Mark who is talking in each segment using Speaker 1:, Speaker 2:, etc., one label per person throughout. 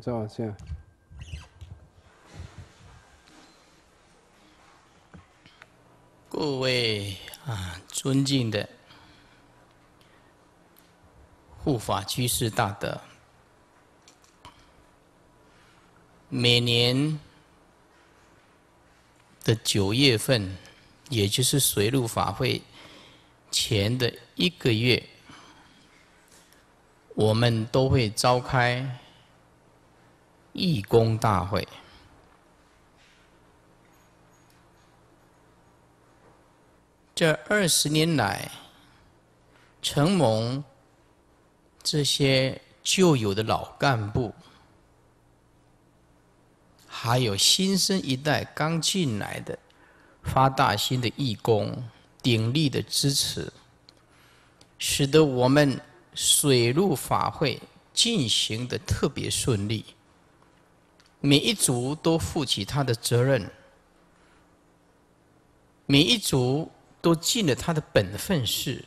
Speaker 1: 照下。各位啊，尊敬的护法居士大德，每年的九月份，也就是随路法会前的一个月，我们都会召开。义工大会，这二十年来，承蒙这些旧有的老干部，还有新生一代刚进来的发大心的义工鼎力的支持，使得我们水陆法会进行的特别顺利。每一组都负起他的责任，每一组都尽了他的本分事，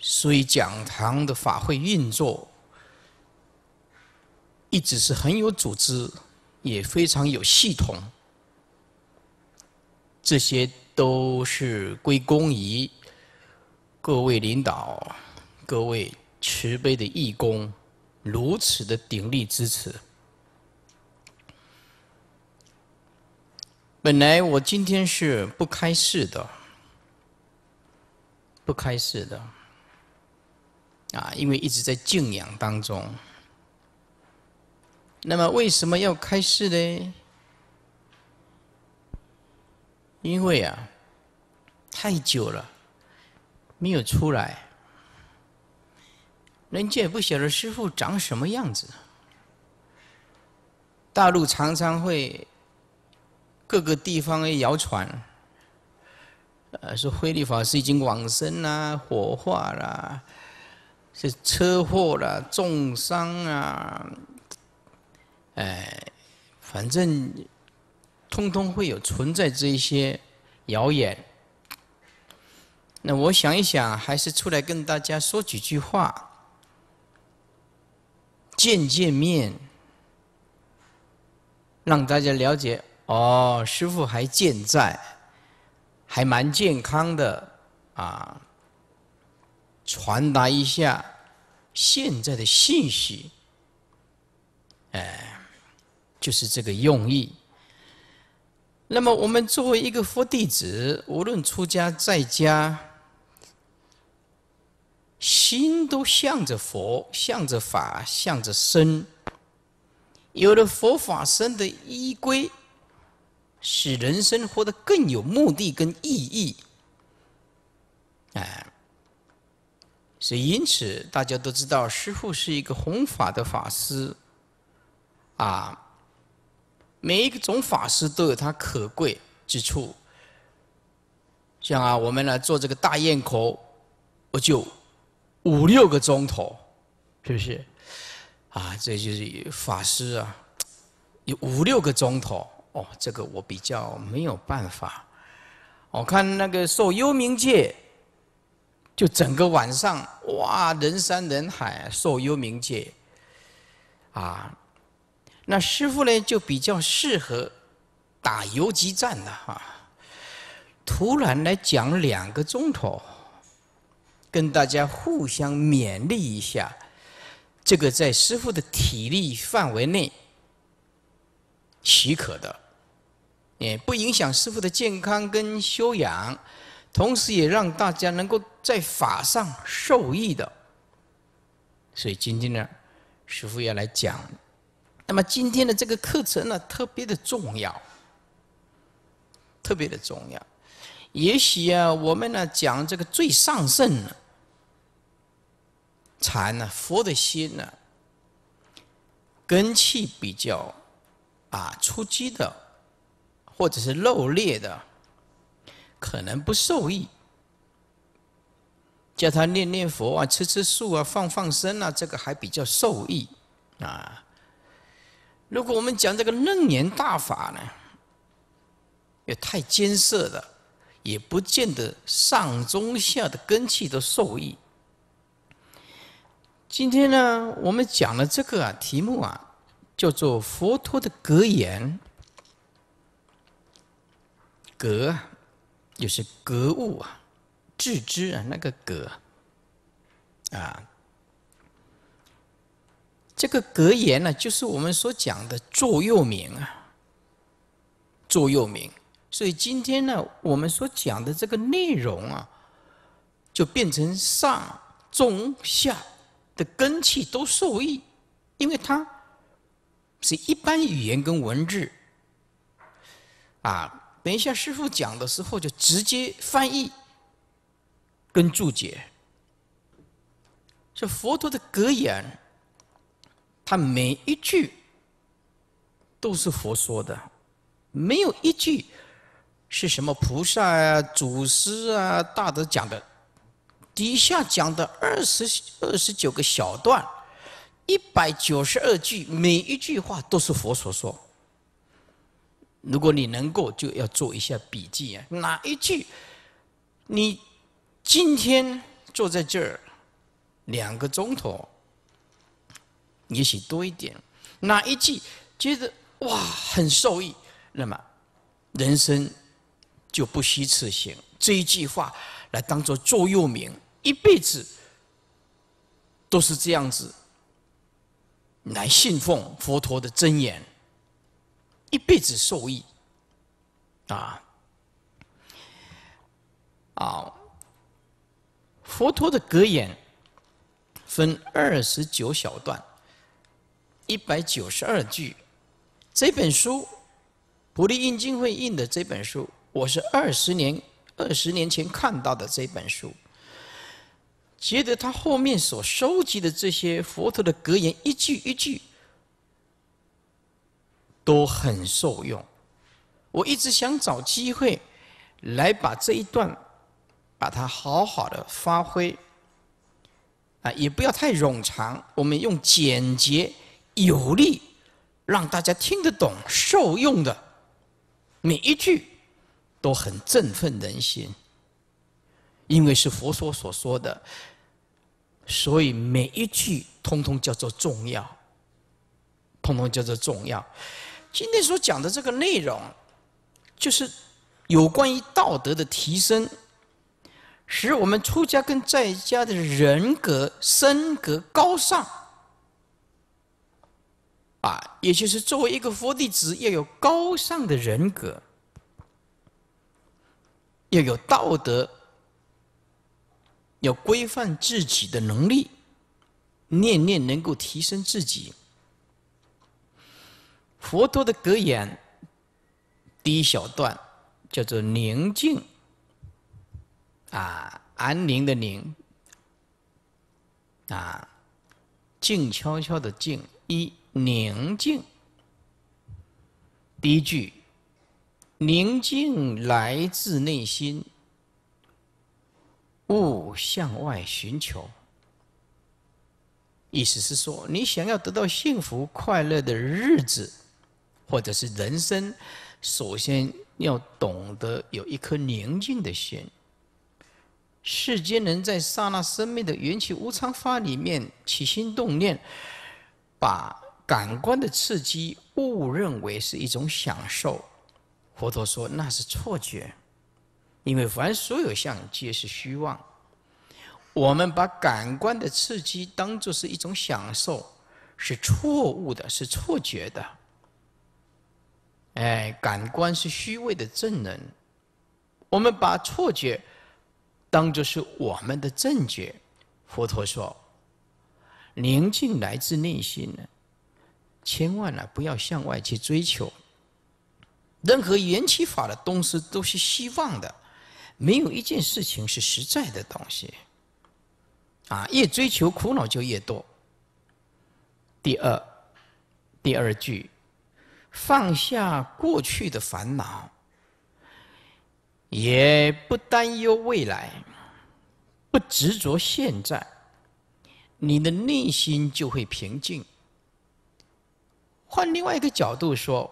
Speaker 1: 所以讲堂的法会运作一直是很有组织，也非常有系统。这些都是归功于各位领导、各位慈悲的义工如此的鼎力支持。本来我今天是不开示的，不开示的，啊，因为一直在静养当中。那么为什么要开示呢？因为啊，太久了，没有出来，人家也不晓得师傅长什么样子。大陆常常会。各个地方的谣传，呃，说慧律法师已经往生啦、火化啦，是车祸啦、重伤啊，哎，反正通通会有存在这一些谣言。那我想一想，还是出来跟大家说几句话，见见面，让大家了解。哦，师傅还健在，还蛮健康的啊！传达一下现在的信息，哎，就是这个用意。那么，我们作为一个佛弟子，无论出家在家，心都向着佛，向着法，向着身，有了佛法身的依归。使人生活得更有目的跟意义，哎，所以因此大家都知道，师父是一个弘法的法师，啊，每一个种法师都有他可贵之处。像啊，我们来做这个大堰口，我就五六个钟头，是不是？啊，这就是法师啊，有五六个钟头。哦，这个我比较没有办法。我看那个受幽冥界，就整个晚上，哇，人山人海，受幽冥界。啊，那师傅呢就比较适合打游击战的哈。突然来讲两个钟头，跟大家互相勉励一下，这个在师傅的体力范围内。许可的，也不影响师傅的健康跟修养，同时也让大家能够在法上受益的。所以今天呢，师傅要来讲。那么今天的这个课程呢，特别的重要，特别的重要。也许啊，我们呢讲这个最上圣呢。禅呢，佛的心呢，根气比较。啊，出击的或者是肉裂的，可能不受益；叫他念念佛啊，吃吃素啊，放放生啊，这个还比较受益啊。如果我们讲这个楞严大法呢，也太艰涩了，也不见得上中下的根气都受益。今天呢，我们讲了这个啊题目啊。叫做佛陀的格言，格啊，就是格物啊，致知啊，那个格啊，这个格言呢，就是我们所讲的座右铭啊，座右铭。所以今天呢，我们所讲的这个内容啊，就变成上中下，的根气都受益，因为它。是一般语言跟文字，啊，等一下师傅讲的时候就直接翻译跟注解。这佛陀的格言，他每一句都是佛说的，没有一句是什么菩萨啊、祖师啊、大德讲的。底下讲的二十二十九个小段。一百九十二句，每一句话都是佛所说。如果你能够，就要做一下笔记啊，哪一句，你今天坐在这儿两个钟头，也许多一点，哪一句觉得哇很受益，那么人生就不虚此行。这一句话来当做座右铭，一辈子都是这样子。来信奉佛陀的真言，一辈子受益。啊啊！佛陀的格言分二十九小段，一百九十二句。这本书普利印经会印的这本书，我是二十年二十年前看到的这本书。觉得他后面所收集的这些佛陀的格言，一句一句都很受用。我一直想找机会来把这一段把它好好的发挥啊，也不要太冗长。我们用简洁有力，让大家听得懂、受用的每一句都很振奋人心，因为是佛说所说的。所以每一句通通叫做重要，通通叫做重要。今天所讲的这个内容，就是有关于道德的提升，使我们出家跟在家的人格、身格高尚。啊，也就是作为一个佛弟子，要有高尚的人格，要有道德。要规范自己的能力，念念能够提升自己。佛陀的格言第一小段叫做“宁静”，啊，安宁的宁，啊，静悄悄的静。一宁静，第一句，宁静来自内心。勿向外寻求，意思是说，你想要得到幸福、快乐的日子，或者是人生，首先要懂得有一颗宁静的心。世间人在刹那生命的缘起无常法里面起心动念，把感官的刺激误认为是一种享受，佛陀说那是错觉。因为凡所有相，皆是虚妄。我们把感官的刺激当做是一种享受，是错误的，是错觉的。哎，感官是虚伪的证人，我们把错觉当做是我们的正觉。佛陀说：宁静来自内心，呢，千万呢不要向外去追求。任何缘起法的东西都是虚妄的。没有一件事情是实在的东西，啊，越追求苦恼就越多。第二，第二句，放下过去的烦恼，也不担忧未来，不执着现在，你的内心就会平静。换另外一个角度说，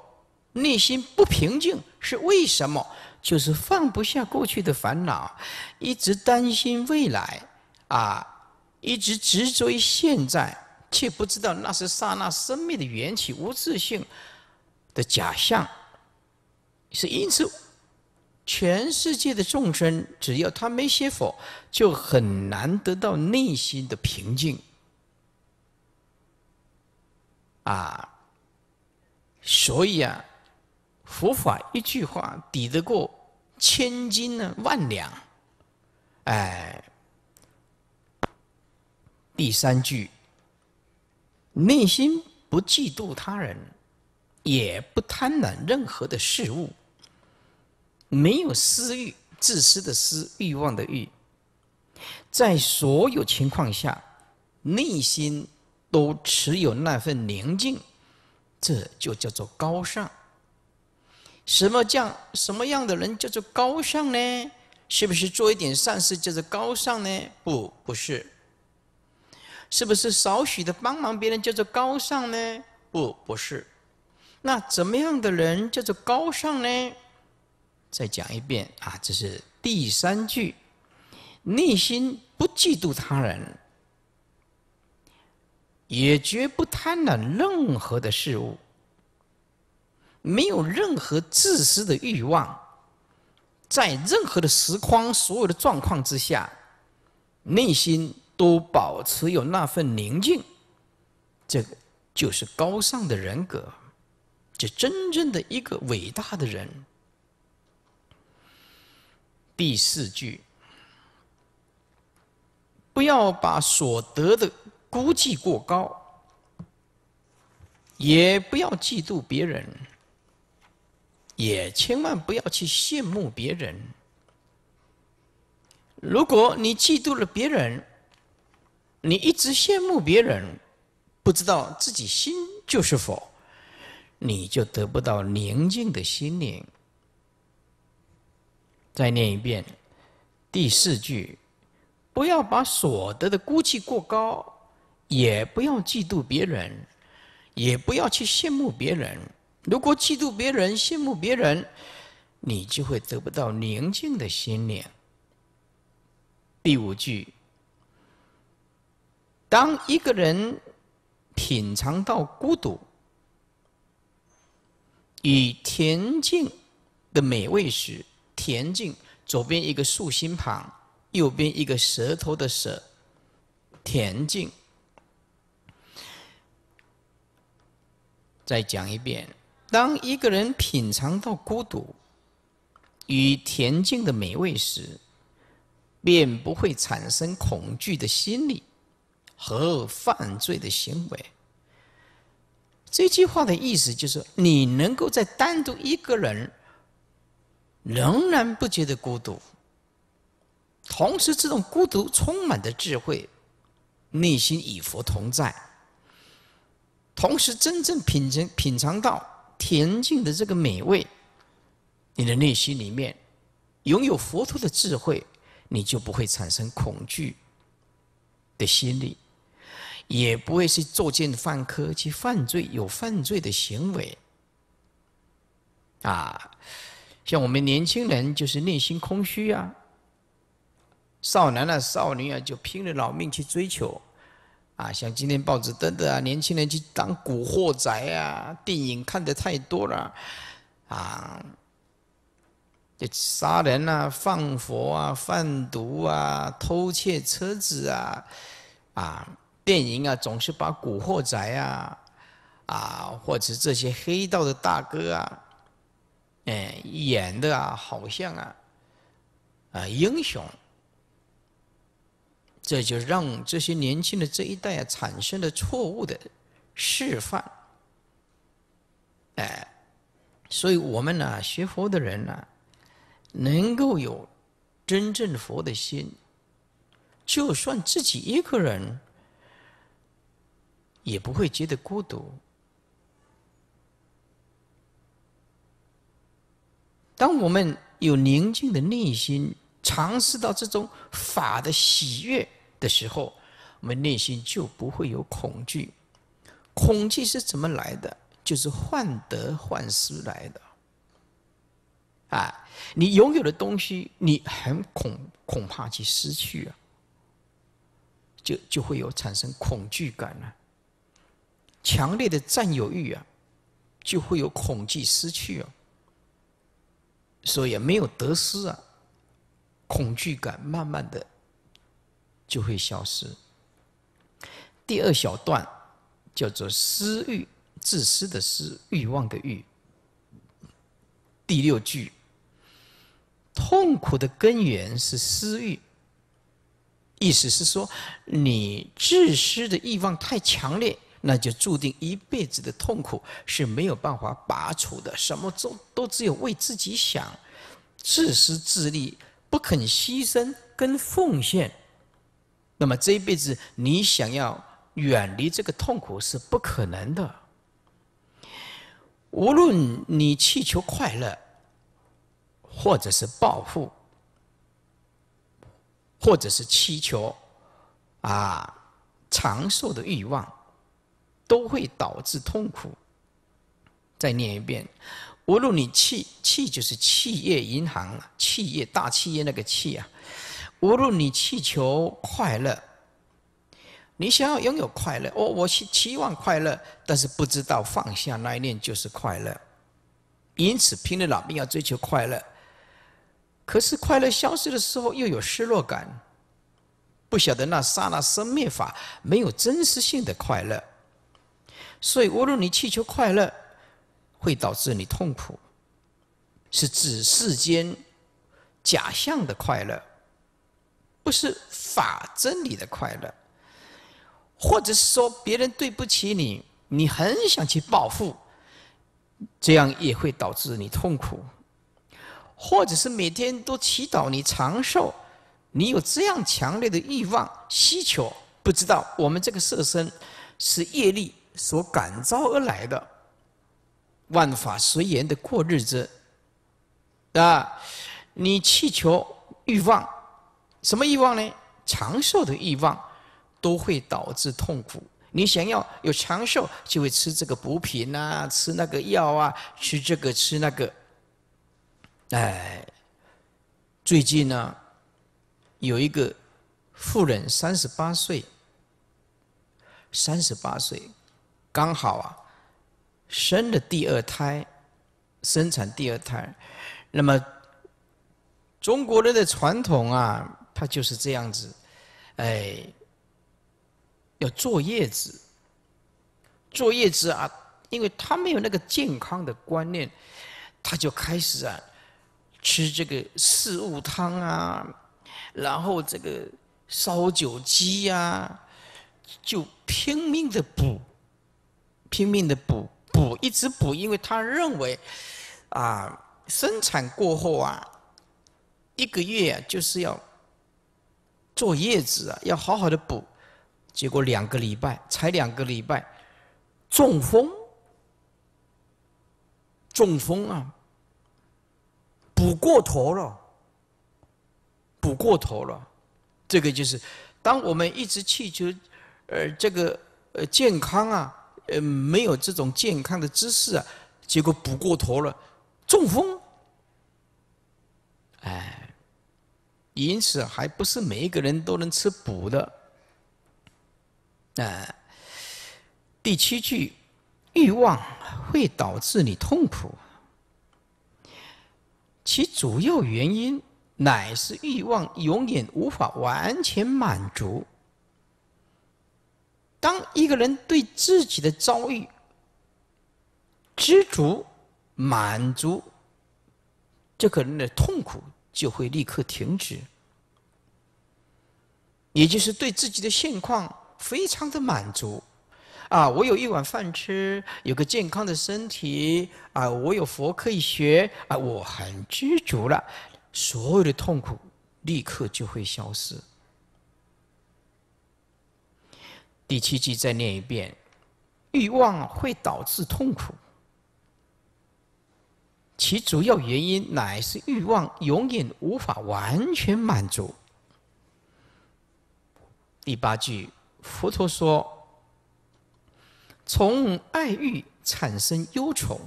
Speaker 1: 内心不平静是为什么？就是放不下过去的烦恼，一直担心未来，啊，一直执着于现在，却不知道那是刹那生命的缘起无自性，的假象。是因此，全世界的众生，只要他没学佛，就很难得到内心的平静。啊，所以啊。佛法一句话抵得过千金呢万两，哎，第三句，内心不嫉妒他人，也不贪婪任何的事物，没有私欲，自私的私，欲望的欲，在所有情况下，内心都持有那份宁静，这就叫做高尚。什么叫什么样的人叫做高尚呢？是不是做一点善事叫做高尚呢？不，不是。是不是少许的帮忙别人叫做高尚呢？不，不是。那怎么样的人叫做高尚呢？再讲一遍啊，这是第三句：内心不嫉妒他人，也绝不贪婪任何的事物。没有任何自私的欲望，在任何的时光、所有的状况之下，内心都保持有那份宁静，这个就是高尚的人格，这真正的一个伟大的人。第四句，不要把所得的估计过高，也不要嫉妒别人。也千万不要去羡慕别人。如果你嫉妒了别人，你一直羡慕别人，不知道自己心就是佛，你就得不到宁静的心灵。再念一遍第四句：不要把所得的估计过高，也不要嫉妒别人，也不要去羡慕别人。如果嫉妒别人、羡慕别人，你就会得不到宁静的心灵。第五句：当一个人品尝到孤独与恬静的美味时，恬静左边一个竖心旁，右边一个舌头的舌，恬静。再讲一遍。当一个人品尝到孤独与恬静的美味时，便不会产生恐惧的心理和犯罪的行为。这句话的意思就是：你能够在单独一个人仍然不觉得孤独，同时这种孤独充满着智慧，内心与佛同在，同时真正品尝品尝到。恬静的这个美味，你的内心里面拥有佛陀的智慧，你就不会产生恐惧的心理，也不会是作奸犯科去犯罪，有犯罪的行为。啊，像我们年轻人就是内心空虚啊，少男啊少女啊就拼了老命去追求。啊，像今天报纸登的啊，年轻人去当古惑仔啊，电影看的太多了，啊，就杀人啊、放火啊、贩毒啊、偷窃车子啊，啊，电影啊总是把古惑仔啊，啊，或者这些黑道的大哥啊，哎，演的啊好像啊，啊英雄。这就让这些年轻的这一代产生了错误的示范，哎，所以我们呢，学佛的人呢，能够有真正佛的心，就算自己一个人，也不会觉得孤独。当我们有宁静的内心，尝试到这种法的喜悦。的时候，我们内心就不会有恐惧。恐惧是怎么来的？就是患得患失来的。啊，你拥有的东西，你很恐恐怕去失去啊，就就会有产生恐惧感了。强烈的占有欲啊，就会有恐惧失去哦。所以没有得失啊，恐惧感慢慢的。就会消失。第二小段叫做“私欲”，自私的“私”，欲望的“欲”。第六句：“痛苦的根源是私欲。”意思是说，你自私的欲望太强烈，那就注定一辈子的痛苦是没有办法拔除的。什么都都只有为自己想，自私自利，不肯牺牲跟奉献。那么这一辈子，你想要远离这个痛苦是不可能的。无论你祈求快乐，或者是暴富，或者是祈求啊长寿的欲望，都会导致痛苦。再念一遍，无论你气气就是企业银行，企业大企业那个气啊。无论你祈求快乐，你想要拥有快乐，哦，我希期望快乐，但是不知道放下那一念就是快乐，因此，拼了老命要追求快乐，可是快乐消失的时候又有失落感，不晓得那刹那生灭法没有真实性的快乐，所以，无论你祈求快乐，会导致你痛苦，是指世间假象的快乐。不是法真理的快乐，或者是说别人对不起你，你很想去报复，这样也会导致你痛苦，或者是每天都祈祷你长寿，你有这样强烈的欲望需求，不知道我们这个色身是业力所感召而来的，万法随缘的过日子，啊，你祈求欲望。什么欲望呢？长寿的欲望都会导致痛苦。你想要有长寿，就会吃这个补品啊，吃那个药啊，吃这个吃那个。哎，最近呢，有一个妇人三十八岁，三十八岁，刚好啊，生了第二胎，生产第二胎，那么中国人的传统啊。他就是这样子，哎，要坐月子，坐月子啊，因为他没有那个健康的观念，他就开始啊，吃这个四物汤啊，然后这个烧酒鸡呀，就拼命的补，拼命的补，补一直补，因为他认为，啊，生产过后啊，一个月就是要。做叶子啊，要好好的补，结果两个礼拜，才两个礼拜，中风，中风啊，补过头了，补过头了，这个就是，当我们一直祈求，呃，这个呃健康啊，呃，没有这种健康的知识啊，结果补过头了，中风。因此，还不是每一个人都能吃补的。哎，第七句，欲望会导致你痛苦，其主要原因乃是欲望永远无法完全满足。当一个人对自己的遭遇知足满足，这个人的痛苦。就会立刻停止，也就是对自己的现况非常的满足，啊，我有一碗饭吃，有个健康的身体，啊，我有佛可以学，啊，我很知足了，所有的痛苦立刻就会消失。第七句再念一遍：欲望会导致痛苦。其主要原因乃是欲望永远无法完全满足。第八句，佛陀说：“从爱欲产生忧愁，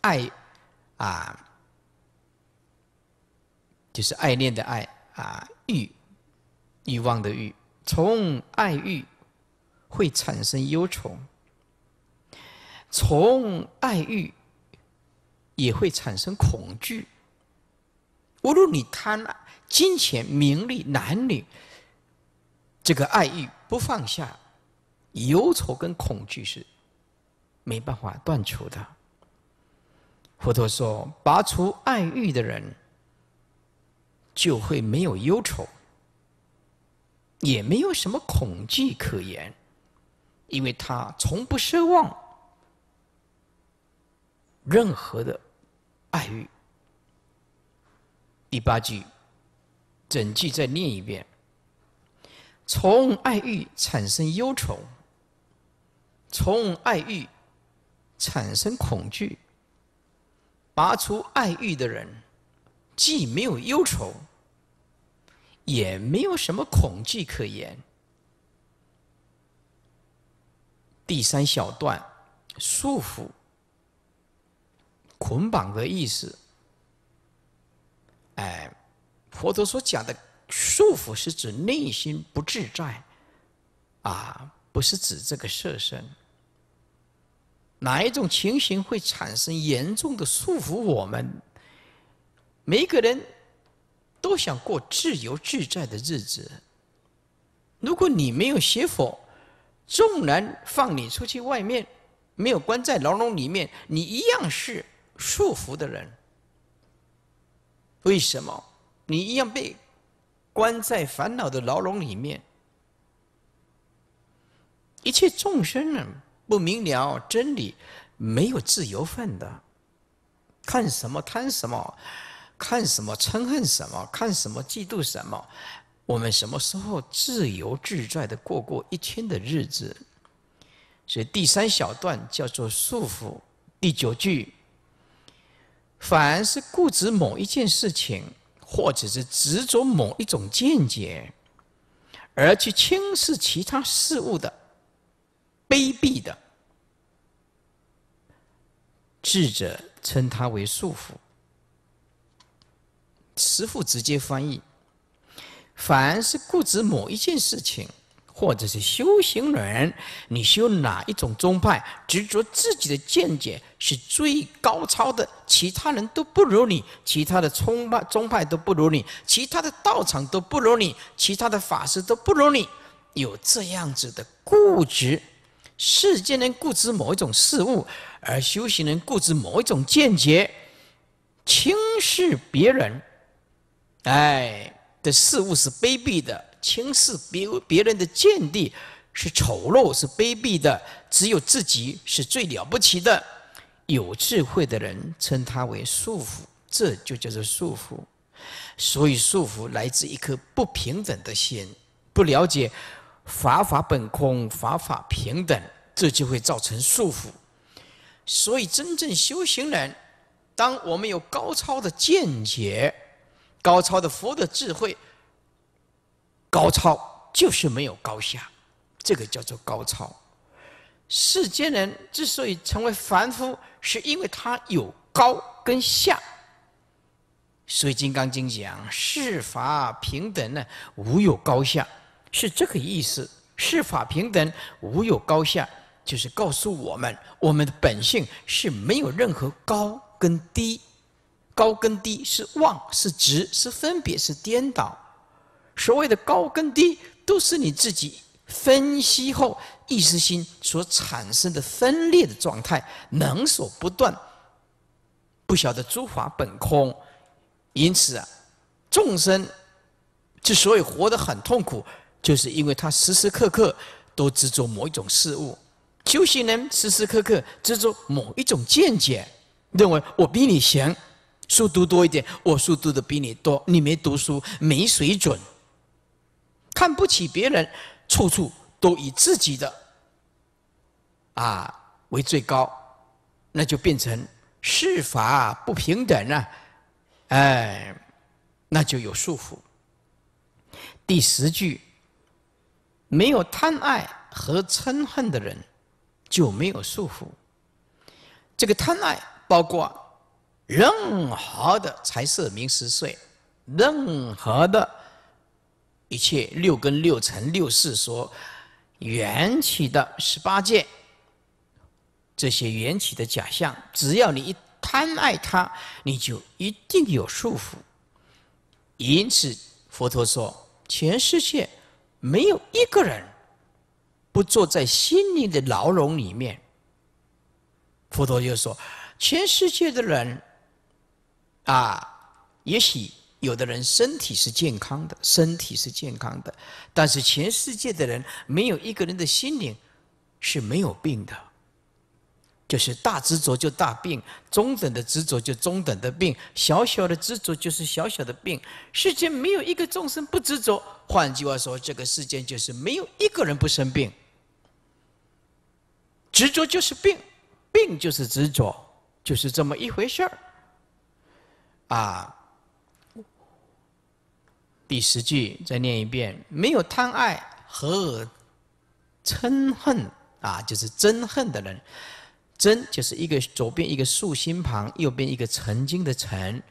Speaker 1: 爱啊，就是爱恋的爱啊，欲欲望的欲，从爱欲会产生忧愁，从爱欲。”也会产生恐惧。无论你贪婪金钱、名利、男女，这个爱欲不放下，忧愁跟恐惧是没办法断除的。佛陀说，拔除爱欲的人，就会没有忧愁，也没有什么恐惧可言，因为他从不奢望任何的。爱欲，第八句，整句再念一遍。从爱欲产生忧愁，从爱欲产生恐惧。拔出爱欲的人，既没有忧愁，也没有什么恐惧可言。第三小段，束缚。捆绑的意思，哎，佛陀所讲的束缚是指内心不自在，啊，不是指这个色身。哪一种情形会产生严重的束缚？我们每一个人都想过自由自在的日子。如果你没有学佛，纵然放你出去外面，没有关在牢笼里面，你一样是。束缚的人，为什么你一样被关在烦恼的牢笼里面？一切众生呢，不明了真理，没有自由份的。看什么贪什么，看什么嗔恨什么，看什么嫉妒什么。我们什么时候自由自在的过过一天的日子？所以第三小段叫做束缚，第九句。凡是固执某一件事情，或者是执着某一种见解，而去轻视其他事物的，卑鄙的，智者称它为束缚。师父直接翻译：凡是固执某一件事情。或者是修行人，你修哪一种宗派，执着自己的见解是最高超的，其他人都不如你，其他的宗派宗派都不如你，其他的道场都不如你，其他的法师都不如你，有这样子的固执，世间人固执某一种事物，而修行人固执某一种见解，轻视别人，哎，的事物是卑鄙的。轻视别别人的见地是丑陋是卑鄙的，只有自己是最了不起的。有智慧的人称他为束缚，这就叫做束缚。所以束缚来自一颗不平等的心，不了解法法本空法法平等，这就会造成束缚。所以真正修行人，当我们有高超的见解、高超的佛的智慧。高超就是没有高下，这个叫做高超。世间人之所以成为凡夫，是因为他有高跟下。所以《金刚经》讲“世法平等”呢，无有高下，是这个意思。世法平等，无有高下，就是告诉我们，我们的本性是没有任何高跟低。高跟低是妄，是执，是分别，是颠倒。所谓的高跟低，都是你自己分析后意识心所产生的分裂的状态，能所不断，不晓得诸法本空，因此啊，众生之所以活得很痛苦，就是因为他时时刻刻都执着某一种事物，修行人时时刻刻执着某一种见解，认为我比你闲，书读多一点，我书读的比你多，你没读书，没水准。看不起别人，处处都以自己的啊为最高，那就变成世法不平等啊！哎，那就有束缚。第十句，没有贪爱和嗔恨的人，就没有束缚。这个贪爱包括任何的财色名食睡，任何的。一切六根六尘六事所缘起的十八界，这些缘起的假象，只要你一贪爱它，你就一定有束缚。因此，佛陀说，全世界没有一个人不坐在心灵的牢笼里面。佛陀就说，全世界的人啊，也许。有的人身体是健康的，身体是健康的，但是全世界的人没有一个人的心灵是没有病的。就是大执着就大病，中等的执着就中等的病，小小的执着就是小小的病。世间没有一个众生不执着。换句话说，这个世间就是没有一个人不生病。执着就是病，病就是执着，就是这么一回事儿。啊。第十句再念一遍：没有贪爱和嗔恨啊，就是憎恨的人，嗔就是一个左边一个竖心旁，右边一个曾经的曾，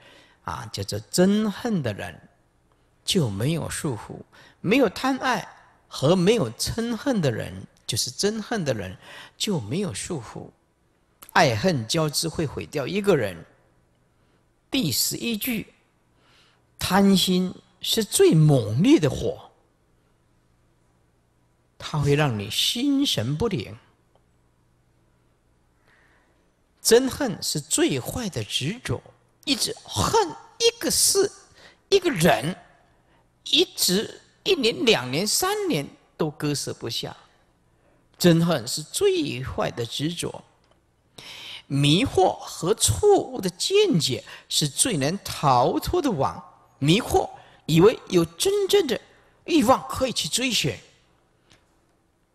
Speaker 1: 啊，叫做憎恨的人就没有束缚；没有贪爱和没有嗔恨的人，就是憎恨的人就没有束缚。爱恨交织会毁掉一个人。第十一句，贪心。是最猛烈的火，它会让你心神不宁。憎恨是最坏的执着，一直恨一个事、一个人，一直一年、两年、三年都割舍不下。憎恨是最坏的执着。迷惑和错误的见解是最难逃脱的网。迷惑。以为有真正的欲望可以去追寻，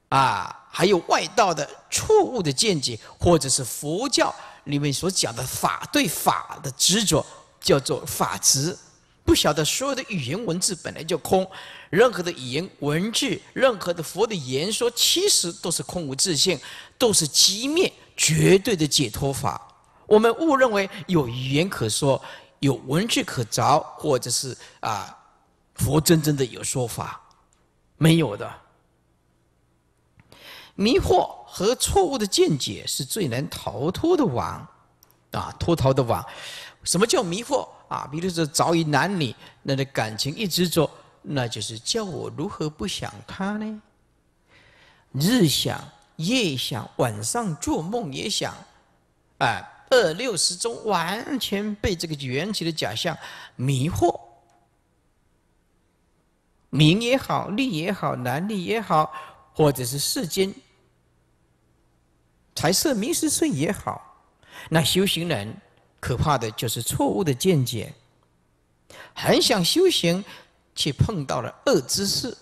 Speaker 1: 啊，还有外道的错误的见解，或者是佛教里面所讲的法对法的执着，叫做法执。不晓得所有的语言文字本来就空，任何的语言文字，任何的佛的言说，其实都是空无自性，都是击灭绝对的解脱法。我们误认为有语言可说，有文字可着，或者是啊。佛真真的有说法，没有的。迷惑和错误的见解是最难逃脱的网，啊，脱逃的网。什么叫迷惑？啊，比如说早已男女那的感情一直走，那就是叫我如何不想他呢？日想夜想，晚上做梦也想，哎，二六十中完全被这个缘起的假象迷惑。名也好，利也好，难利也好，或者是世间财色名食睡也好，那修行人可怕的就是错误的见解，很想修行，却碰到了恶之事，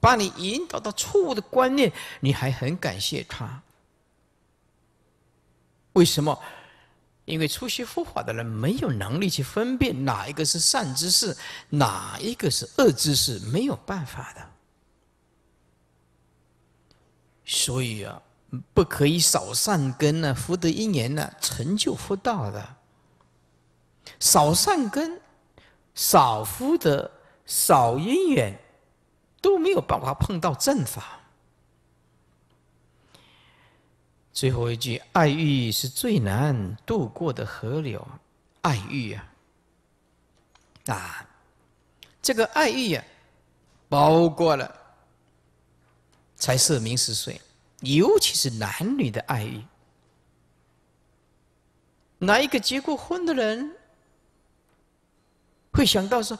Speaker 1: 把你引导到错误的观念，你还很感谢他？为什么？因为初学佛法的人没有能力去分辨哪一个是善知识，哪一个是恶知识，没有办法的。所以啊，不可以少善根呢，福德因缘呢，成就福道的。少善根，少福德，少因缘，都没有办法碰到正法。最后一句，爱欲是最难渡过的河流，爱欲啊！啊，这个爱欲呀，包括了，才色名是水，尤其是男女的爱欲。哪一个结过婚的人，会想到说，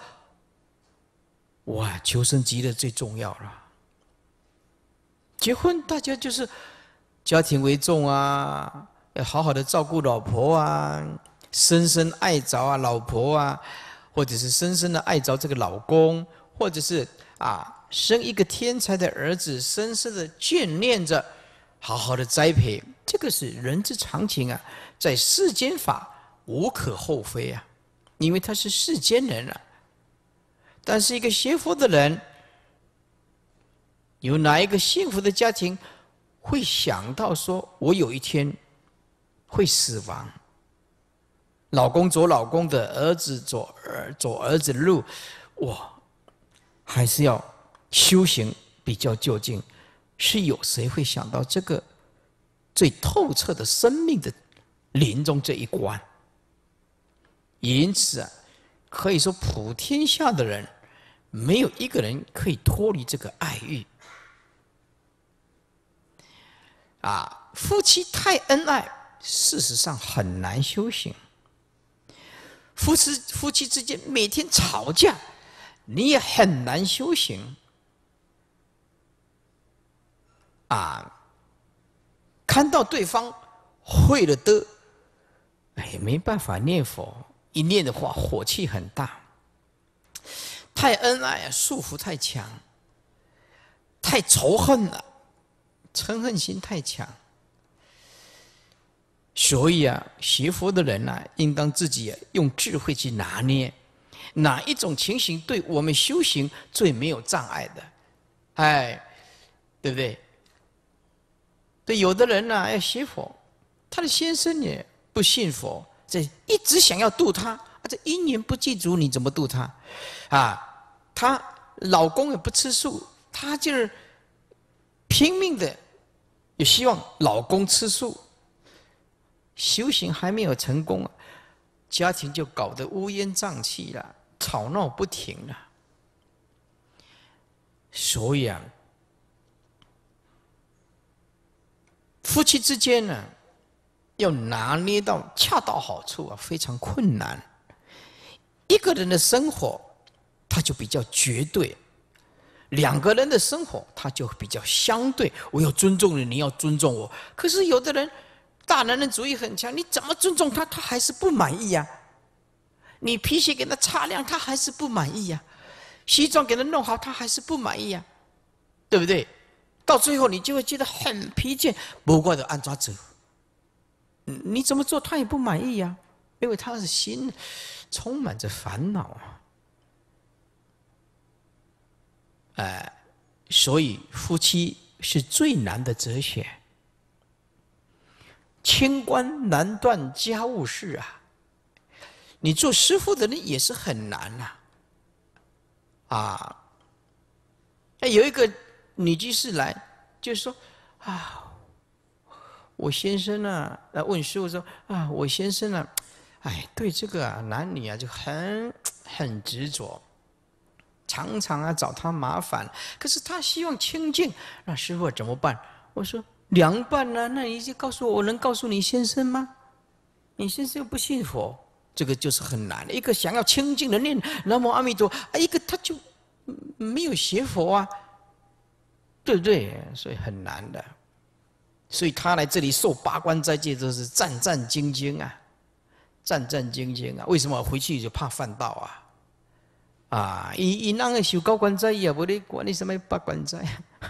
Speaker 1: 哇，求生极乐最重要了？结婚，大家就是。家庭为重啊，要好好的照顾老婆啊，深深爱着啊老婆啊，或者是深深的爱着这个老公，或者是啊生一个天才的儿子，深深的眷恋着，好好的栽培，这个是人之常情啊，在世间法无可厚非啊，因为他是世间人啊。但是一个学佛的人，有哪一个幸福的家庭？会想到说，我有一天会死亡，老公走老公的儿子走儿走儿子的路，我还是要修行比较究竟。是有谁会想到这个最透彻的生命的临终这一关？因此啊，可以说普天下的人没有一个人可以脱离这个爱欲。啊，夫妻太恩爱，事实上很难修行。夫妻夫妻之间每天吵架，你也很难修行。啊，看到对方会了的，哎，没办法念佛，一念的话火气很大。太恩爱，束缚太强，太仇恨了。嗔恨心太强，所以啊，学佛的人呢，应当自己用智慧去拿捏，哪一种情形对我们修行最没有障碍的？哎，对不对？对，有的人呢要学佛，他的先生也不信佛，这一直想要渡他，这姻缘不结足，你怎么渡他？啊，他老公也不吃素，他就是拼命的。也希望老公吃素，修行还没有成功啊，家庭就搞得乌烟瘴气了，吵闹不停了。所以啊，夫妻之间呢，要拿捏到恰到好处啊，非常困难。一个人的生活，他就比较绝对。两个人的生活，他就比较相对。我要尊重你，你要尊重我。可是有的人，大男人主义很强，你怎么尊重他，他还是不满意呀？你皮鞋给他擦亮，他还是不满意呀？西装给他弄好，他还是不满意呀？对不对？到最后，你就会觉得很疲倦，不过的安抓者，你怎么做，他也不满意呀？因为他的心充满着烦恼啊。呃，所以夫妻是最难的哲学，清官难断家务事啊！你做师傅的人也是很难呐，啊！哎，有一个女居士来，就说啊，我先生啊，来问师傅说啊，我先生啊，哎，对这个男女啊，就很很执着。常常啊找他麻烦，可是他希望清净，那师傅怎么办？我说凉拌呢，那你就告诉我，我能告诉你先生吗？你先生不信佛，这个就是很难。一个想要清净的念，南无阿弥陀，一个他就没有学佛啊，对不对？所以很难的。所以他来这里受八关斋戒都是战战兢兢啊，战战兢兢啊。为什么回去就怕犯道啊？啊，一一那个修高官在也我的管你什么八官在？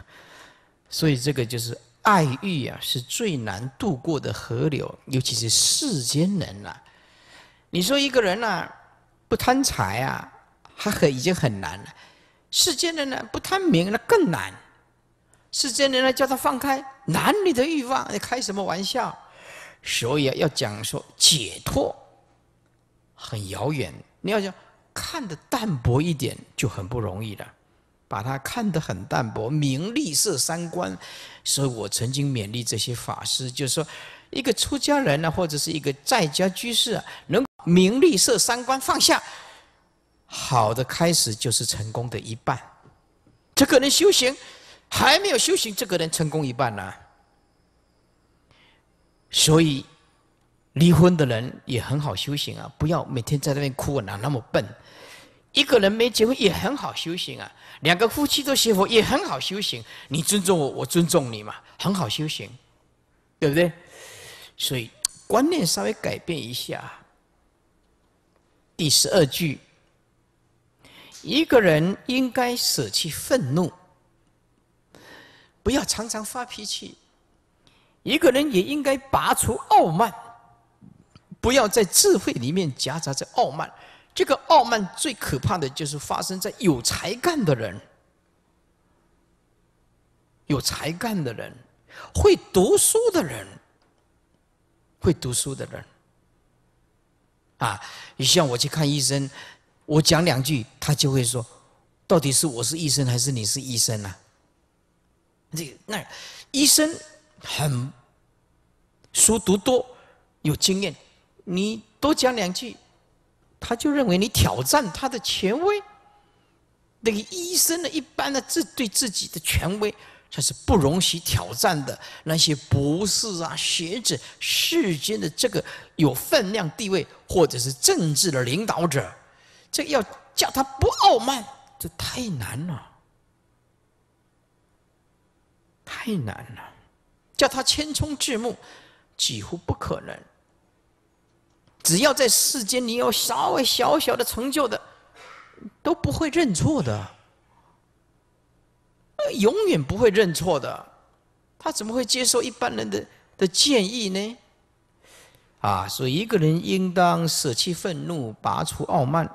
Speaker 1: 所以这个就是爱欲啊，是最难渡过的河流，尤其是世间人啊。你说一个人呐，不贪财啊，他很已经很难了。世间人呢，不贪名那更难。世间人呢，叫他放开男女的欲望，你开什么玩笑？所以要讲说解脱，很遥远。你要讲。看得淡薄一点就很不容易了，把它看得很淡薄，名利色三观。所以我曾经勉励这些法师，就是说，一个出家人呢，或者是一个在家居士啊，能名利色三观放下，好的开始就是成功的一半。这个人修行还没有修行，这个人成功一半呢。所以离婚的人也很好修行啊，不要每天在那边哭，哪那么笨？一个人没结婚也很好修行啊，两个夫妻都修佛也很好修行。你尊重我，我尊重你嘛，很好修行，对不对？所以观念稍微改变一下。第十二句，一个人应该舍弃愤怒，不要常常发脾气。一个人也应该拔除傲慢，不要在智慧里面夹杂着傲慢。这个傲慢最可怕的就是发生在有才干的人，有才干的人，会读书的人，会读书的人，啊！你像我去看医生，我讲两句，他就会说：“到底是我是医生还是你是医生啊？”这个、那医生很书读多，有经验，你多讲两句。他就认为你挑战他的权威，那个医生的一般的自对自己的权威，他是不容许挑战的。那些博士啊、学者、世间的这个有分量地位，或者是政治的领导者，这要叫他不傲慢，这太难了，太难了，叫他谦冲至目，几乎不可能。只要在世间，你有稍微小小的成就的，都不会认错的，永远不会认错的。他怎么会接受一般人的的建议呢？啊，所以一个人应当舍弃愤怒，拔除傲慢，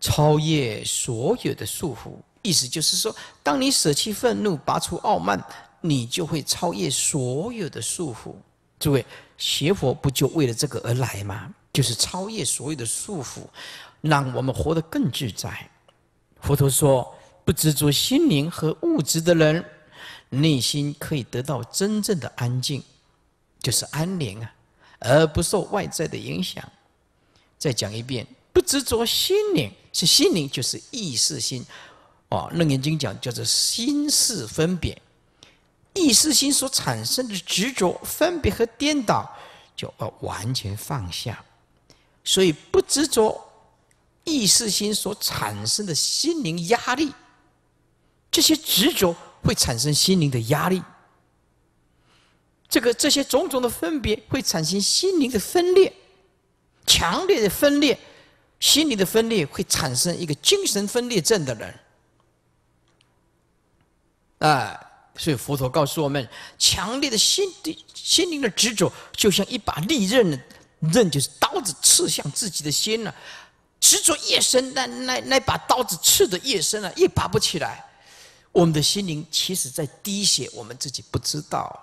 Speaker 1: 超越所有的束缚。意思就是说，当你舍弃愤怒，拔除傲慢，你就会超越所有的束缚。诸位。学佛不就为了这个而来吗？就是超越所有的束缚，让我们活得更自在。佛陀说，不执着心灵和物质的人，内心可以得到真正的安静，就是安宁啊，而不受外在的影响。再讲一遍，不执着心灵，是心灵就是意识心，哦，楞严经讲叫做心事分别。意识心所产生的执着、分别和颠倒，就完全放下。所以，不执着意识心所产生的心灵压力，这些执着会产生心灵的压力。这个这些种种的分别会产生心灵的分裂，强烈的分裂，心灵的分裂会产生一个精神分裂症的人。哎。所以佛陀告诉我们，强烈的心的心灵的执着，就像一把利刃，刃就是刀子，刺向自己的心了。执着越深，那那那把刀子刺的越深了，越拔不起来。我们的心灵其实在滴血，我们自己不知道。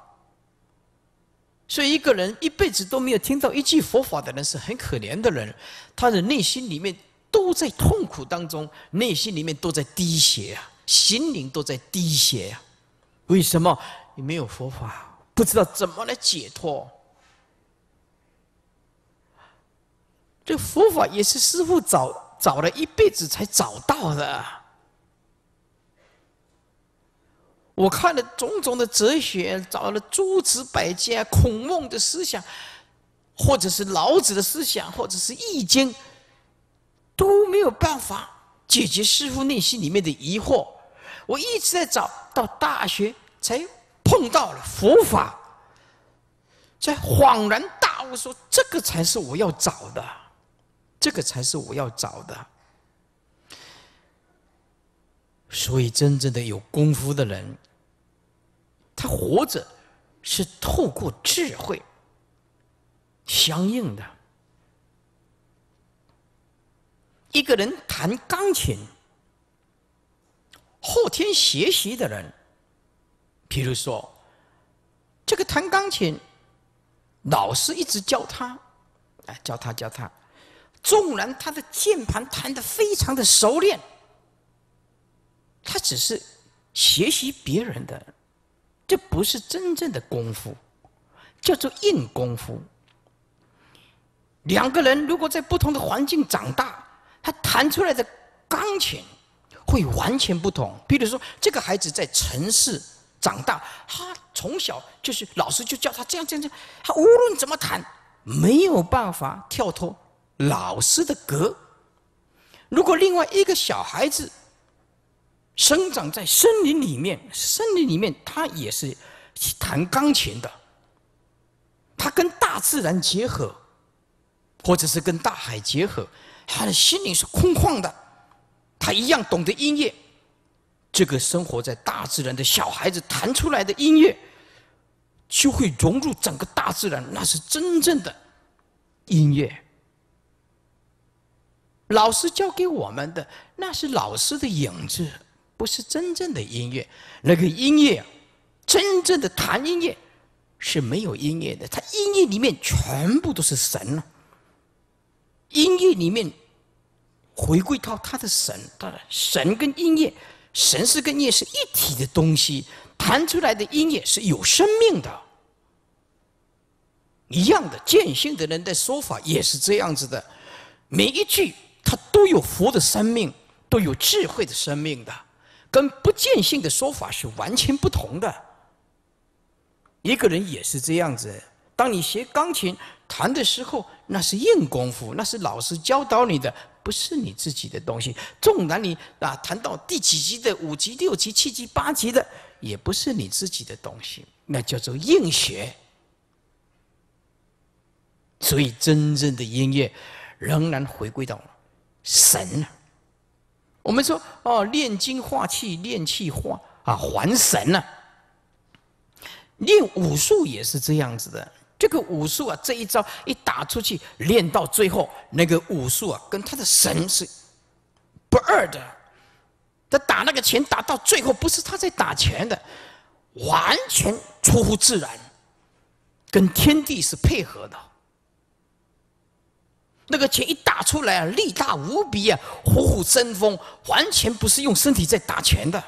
Speaker 1: 所以，一个人一辈子都没有听到一句佛法的人，是很可怜的人。他的内心里面都在痛苦当中，内心里面都在滴血呀，心灵都在滴血呀。为什么你没有佛法，不知道怎么来解脱？这佛法也是师傅找找了一辈子才找到的。我看了种种的哲学，找了诸子百家、孔孟的思想，或者是老子的思想，或者是《易经》，都没有办法解决师傅内心里面的疑惑。我一直在找到大学。才碰到了佛法，才恍然大悟，说这个才是我要找的，这个才是我要找的。所以，真正的有功夫的人，他活着是透过智慧相应的。一个人弹钢琴，后天学习的人。比如说，这个弹钢琴，老师一直教他，哎，教他教他，纵然他的键盘弹得非常的熟练，他只是学习别人的，这不是真正的功夫，叫做硬功夫。两个人如果在不同的环境长大，他弹出来的钢琴会完全不同。比如说，这个孩子在城市。长大，他从小就是老师就教他这样这样这样，他无论怎么弹，没有办法跳脱老师的格。如果另外一个小孩子生长在森林里面，森林里面他也是弹钢琴的，他跟大自然结合，或者是跟大海结合，他的心灵是空旷的，他一样懂得音乐。这个生活在大自然的小孩子弹出来的音乐，就会融入整个大自然，那是真正的音乐。老师教给我们的，那是老师的影子，不是真正的音乐。那个音乐，真正的弹音乐是没有音乐的，它音乐里面全部都是神了。音乐里面回归到他的神，他的神跟音乐。神是跟念是一体的东西，弹出来的音也是有生命的，一样的。见性的人的说法也是这样子的，每一句他都有佛的生命，都有智慧的生命的，跟不见性的说法是完全不同的。一个人也是这样子，当你学钢琴弹的时候，那是硬功夫，那是老师教导你的。不是你自己的东西，纵然你啊谈到第几级的五级六级七级八级的，也不是你自己的东西，那叫做硬学。所以真正的音乐，仍然回归到神。我们说哦，炼精化气，炼气化啊还神呢。练武术也是这样子的。这个武术啊，这一招一打出去，练到最后，那个武术啊，跟他的神是不二的。他打那个拳打到最后，不是他在打拳的，完全出乎自然，跟天地是配合的。那个拳一打出来啊，力大无比啊，虎虎生风，完全不是用身体在打拳的，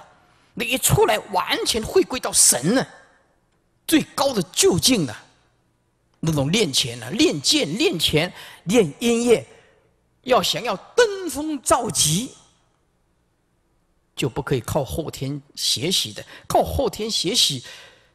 Speaker 1: 那一出来完全回归到神了，最高的究竟呢。那种练拳啊，练剑、练拳、练音乐，要想要登峰造极，就不可以靠后天学习的。靠后天学习，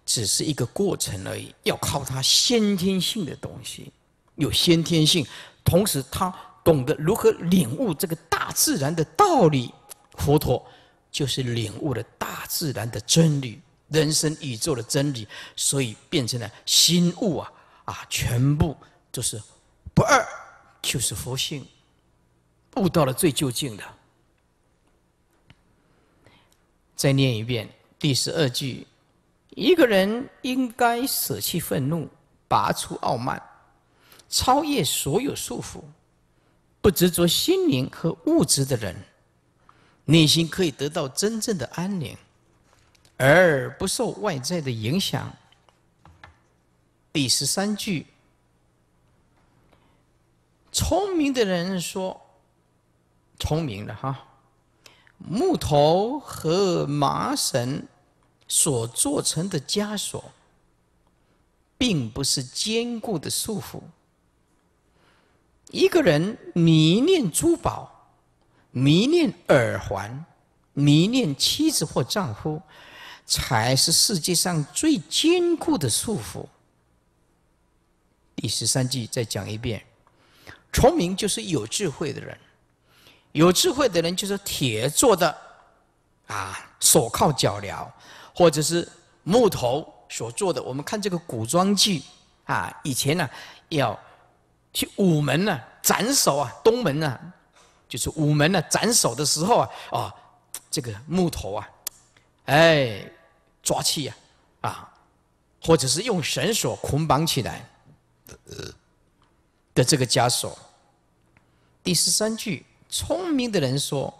Speaker 1: 只是一个过程而已。要靠他先天性的东西，有先天性，同时他懂得如何领悟这个大自然的道理。佛陀就是领悟了大自然的真理、人生、宇宙的真理，所以变成了心悟啊。啊，全部就是不二，就是佛性，悟到了最究竟的。再念一遍第十二句：一个人应该舍弃愤怒，拔出傲慢，超越所有束缚，不执着心灵和物质的人，内心可以得到真正的安宁，而不受外在的影响。第十三句，聪明的人说：“聪明的哈，木头和麻绳所做成的枷锁，并不是坚固的束缚。一个人迷恋珠宝、迷恋耳环、迷恋妻子或丈夫，才是世界上最坚固的束缚。”第十三句再讲一遍，聪明就是有智慧的人，有智慧的人就是铁做的啊，手铐脚镣，或者是木头所做的。我们看这个古装剧啊，以前呢要去午门呢斩首啊，东门呢就是午门呢斩首的时候啊，啊这个木头啊，哎抓起呀啊，或者是用绳索捆绑起来。的这个枷锁，第十三句，聪明的人说，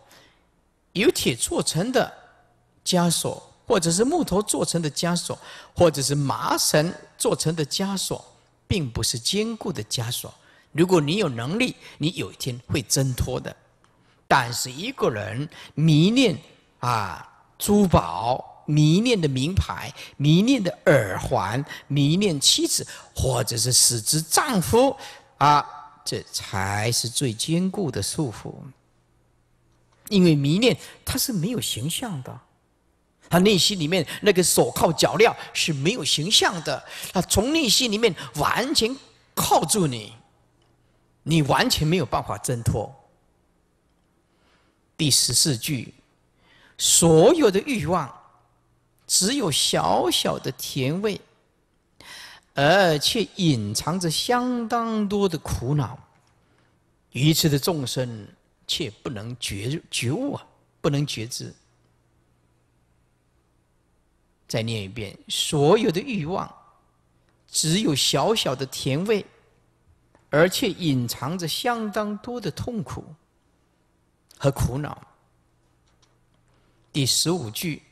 Speaker 1: 有铁做成的枷锁，或者是木头做成的枷锁，或者是麻绳做成的枷锁，并不是坚固的枷锁。如果你有能力，你有一天会挣脱的。但是一个人迷恋啊珠宝。迷恋的名牌，迷恋的耳环，迷恋妻子，或者是使之丈夫，啊，这才是最坚固的束缚。因为迷恋他是没有形象的，他内心里面那个手铐脚镣是没有形象的，他从内心里面完全铐住你，你完全没有办法挣脱。第十四句，所有的欲望。只有小小的甜味，而且隐藏着相当多的苦恼。愚痴的众生却不能觉觉悟啊，不能觉知。再念一遍：所有的欲望，只有小小的甜味，而且隐藏着相当多的痛苦和苦恼。第十五句。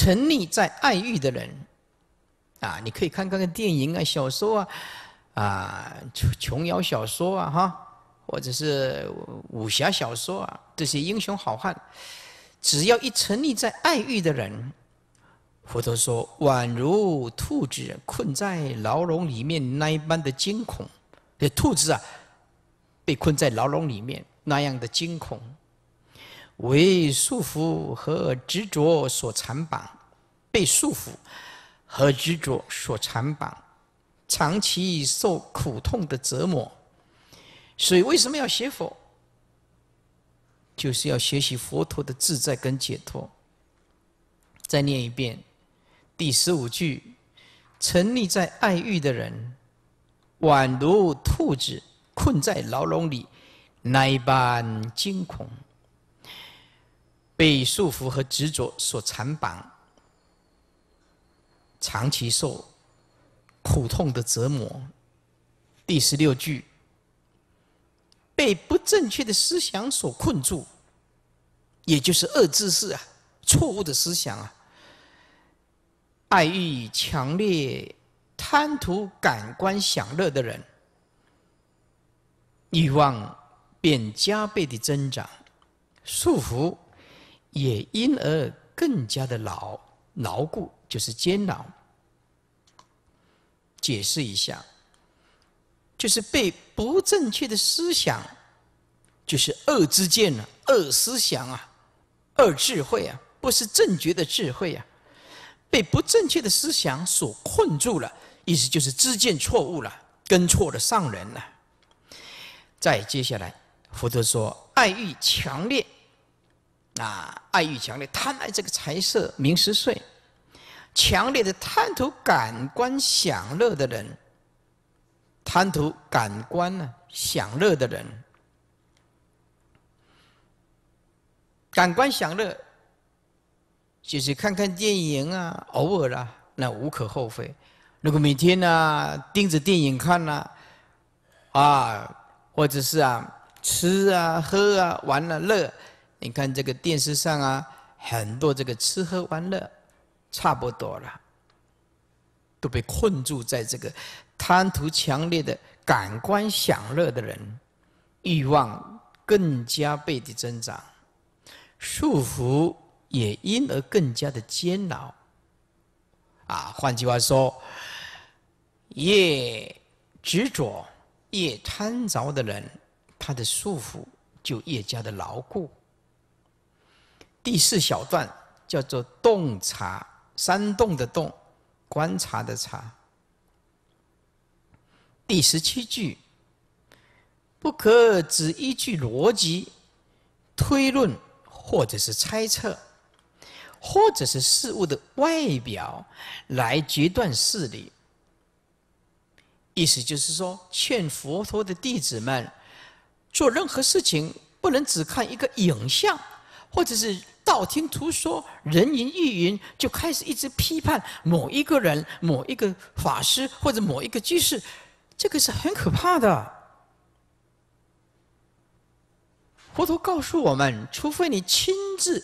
Speaker 1: 沉溺在爱欲的人，啊，你可以看看个电影啊，小说啊，啊，琼瑶小说啊，哈，或者是武侠小说啊，这些英雄好汉，只要一沉溺在爱欲的人，佛陀说，宛如兔子困在牢笼里面那一般的惊恐，这兔子啊，被困在牢笼里面那样的惊恐。为束缚和执着所缠绑，被束缚和执着所缠绑，长期受苦痛的折磨。所以为什么要学佛？就是要学习佛陀的自在跟解脱。再念一遍第十五句：沉溺在爱欲的人，宛如兔子困在牢笼里，那一般惊恐。被束缚和执着所缠绑，长期受苦痛的折磨。第十六句，被不正确的思想所困住，也就是恶知识啊，错误的思想啊。爱欲强烈，贪图感官享乐的人，欲望便加倍的增长，束缚。也因而更加的牢牢固，就是坚牢。解释一下，就是被不正确的思想，就是恶之见了，恶思想啊，恶智慧啊，不是正觉的智慧啊，被不正确的思想所困住了，意思就是知见错误了，跟错了上人了。再接下来，佛陀说，爱欲强烈。啊，爱欲强烈，贪爱这个财色名食睡，强烈的贪图感官享乐的人，贪图感官呢享乐的人，感官享乐就是看看电影啊，偶尔啦，那无可厚非。如果每天呢盯着电影看呢，啊，或者是啊吃啊喝啊玩啊乐。你看这个电视上啊，很多这个吃喝玩乐，差不多了，都被困住在这个贪图强烈的感官享乐的人，欲望更加倍的增长，束缚也因而更加的煎熬。啊，换句话说，越执着、越贪着的人，他的束缚就越加的牢固。第四小段叫做“洞察”，山洞的洞，观察的察。第十七句，不可只依据逻辑推论，或者是猜测，或者是事物的外表来决断事理。意思就是说，劝佛陀的弟子们，做任何事情不能只看一个影像，或者是。道听途说，人云亦云，就开始一直批判某一个人、某一个法师或者某一个居士，这个是很可怕的。佛陀告诉我们，除非你亲自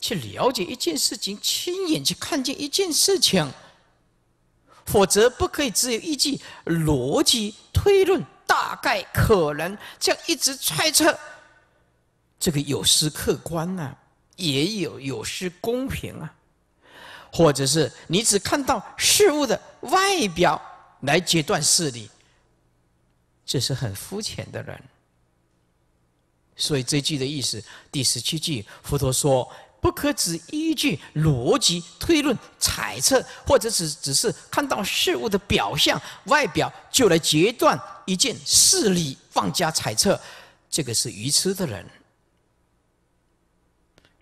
Speaker 1: 去了解一件事情，亲眼去看见一件事情，否则不可以只有一句逻辑推论、大概可能这样一直猜测，这个有失客观啊。也有有失公平啊，或者是你只看到事物的外表来截断事理，这是很肤浅的人。所以这句的意思，第十七句，佛陀说：不可只依据逻辑推论、猜测，或者只只是看到事物的表象、外表就来截断一件事理，妄加猜测，这个是愚痴的人。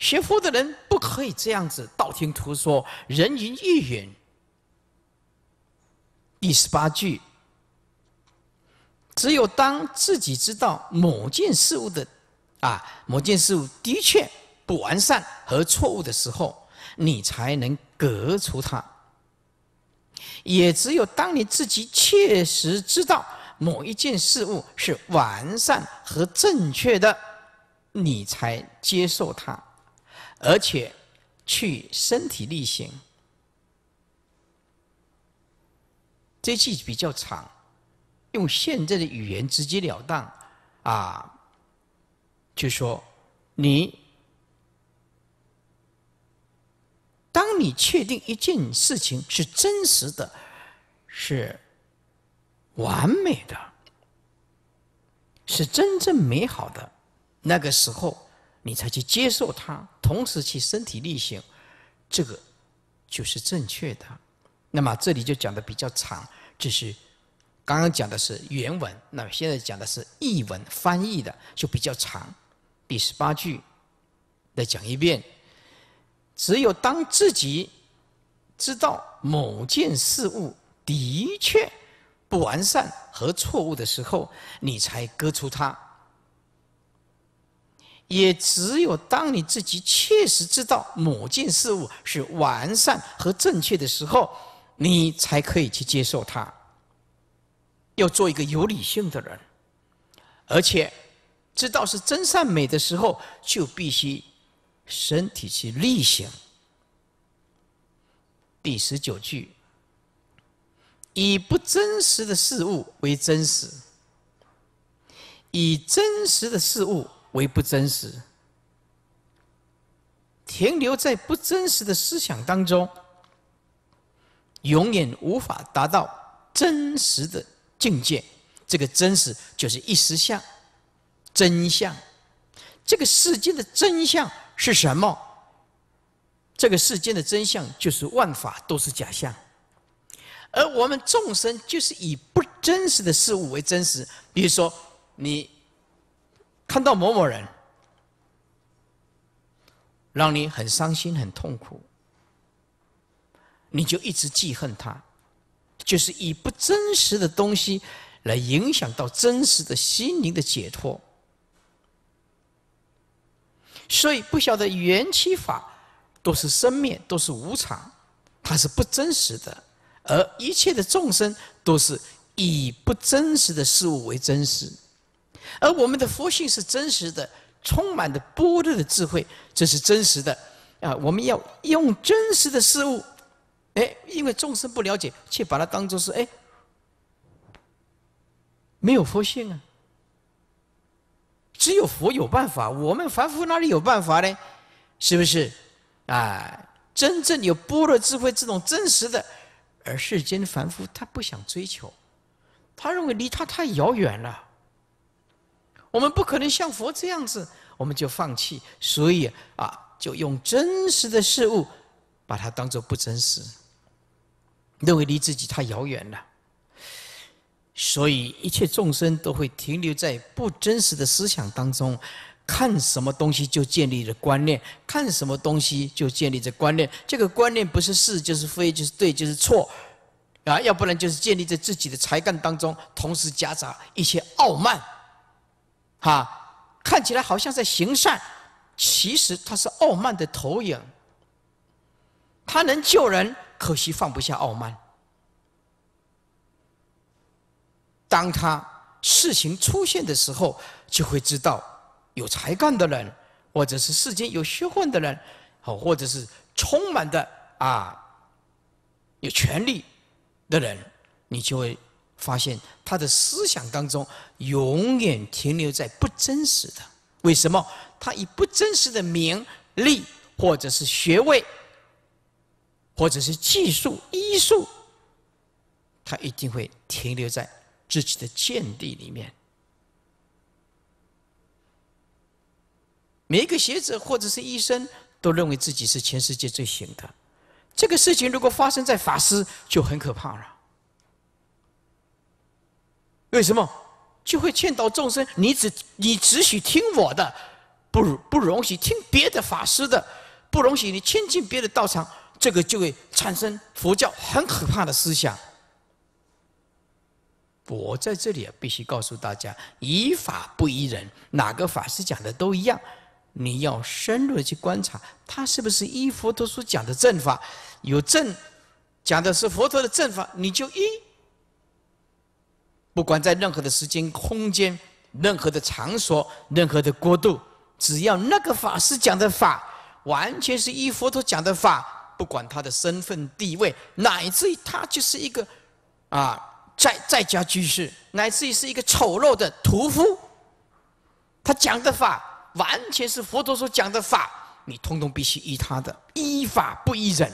Speaker 1: 学佛的人不可以这样子道听途说、人云亦云。第十八句，只有当自己知道某件事物的啊，某件事物的确不完善和错误的时候，你才能革除它；也只有当你自己确实知道某一件事物是完善和正确的，你才接受它。而且去身体力行，这句比较长，用现在的语言直截了当啊，就说你，当你确定一件事情是真实的，是完美的，是真正美好的那个时候。你才去接受它，同时去身体力行，这个就是正确的。那么这里就讲的比较长，这是刚刚讲的是原文，那现在讲的是译文翻译的就比较长。第十八句再讲一遍：只有当自己知道某件事物的确不完善和错误的时候，你才割除它。也只有当你自己确实知道某件事物是完善和正确的时候，你才可以去接受它。要做一个有理性的人，而且知道是真善美的时候，就必须身体去力行。第十九句：以不真实的事物为真实，以真实的事物。为不真实，停留在不真实的思想当中，永远无法达到真实的境界。这个真实就是一实相，真相。这个世界的真相是什么？这个世间的真相就是万法都是假象，而我们众生就是以不真实的事物为真实，比如说你。看到某某人，让你很伤心、很痛苦，你就一直记恨他，就是以不真实的东西来影响到真实的心灵的解脱。所以不晓得缘起法都是生灭，都是无常，它是不真实的，而一切的众生都是以不真实的事物为真实。而我们的佛性是真实的，充满的波若的智慧，这是真实的啊！我们要用真实的事物，哎，因为众生不了解，却把它当做是哎，没有佛性啊！只有佛有办法，我们凡夫哪里有办法呢？是不是啊？真正有波若智慧这种真实的，而世间凡夫他不想追求，他认为离他太遥远了。我们不可能像佛这样子，我们就放弃，所以啊，就用真实的事物把它当做不真实，认为离自己太遥远了。所以一切众生都会停留在不真实的思想当中，看什么东西就建立着观念，看什么东西就建立着观念。这个观念不是是就是非就是对就是错，啊，要不然就是建立在自己的才干当中，同时夹杂一些傲慢。哈，看起来好像在行善，其实他是傲慢的投影。他能救人，可惜放不下傲慢。当他事情出现的时候，就会知道有才干的人，或者是世间有学问的人，或或者是充满的啊，有权力的人，你就会。发现他的思想当中永远停留在不真实的。为什么？他以不真实的名利，或者是学位，或者是技术、医术，他一定会停留在自己的见地里面。每一个学者或者是医生都认为自己是全世界最行的。这个事情如果发生在法师，就很可怕了。为什么就会劝导众生？你只你只许听我的，不不容许听别的法师的，不容许你亲近别的道场，这个就会产生佛教很可怕的思想。我在这里啊，必须告诉大家：依法不依人，哪个法师讲的都一样，你要深入的去观察，他是不是依佛陀所讲的正法？有正讲的是佛陀的正法，你就依。不管在任何的时间、空间、任何的场所、任何的国度，只要那个法师讲的法完全是依佛陀讲的法，不管他的身份地位，乃至于他就是一个啊，在在家居士，乃至于是一个丑陋的屠夫，他讲的法完全是佛陀所讲的法，你通通必须依他的，依法不依人，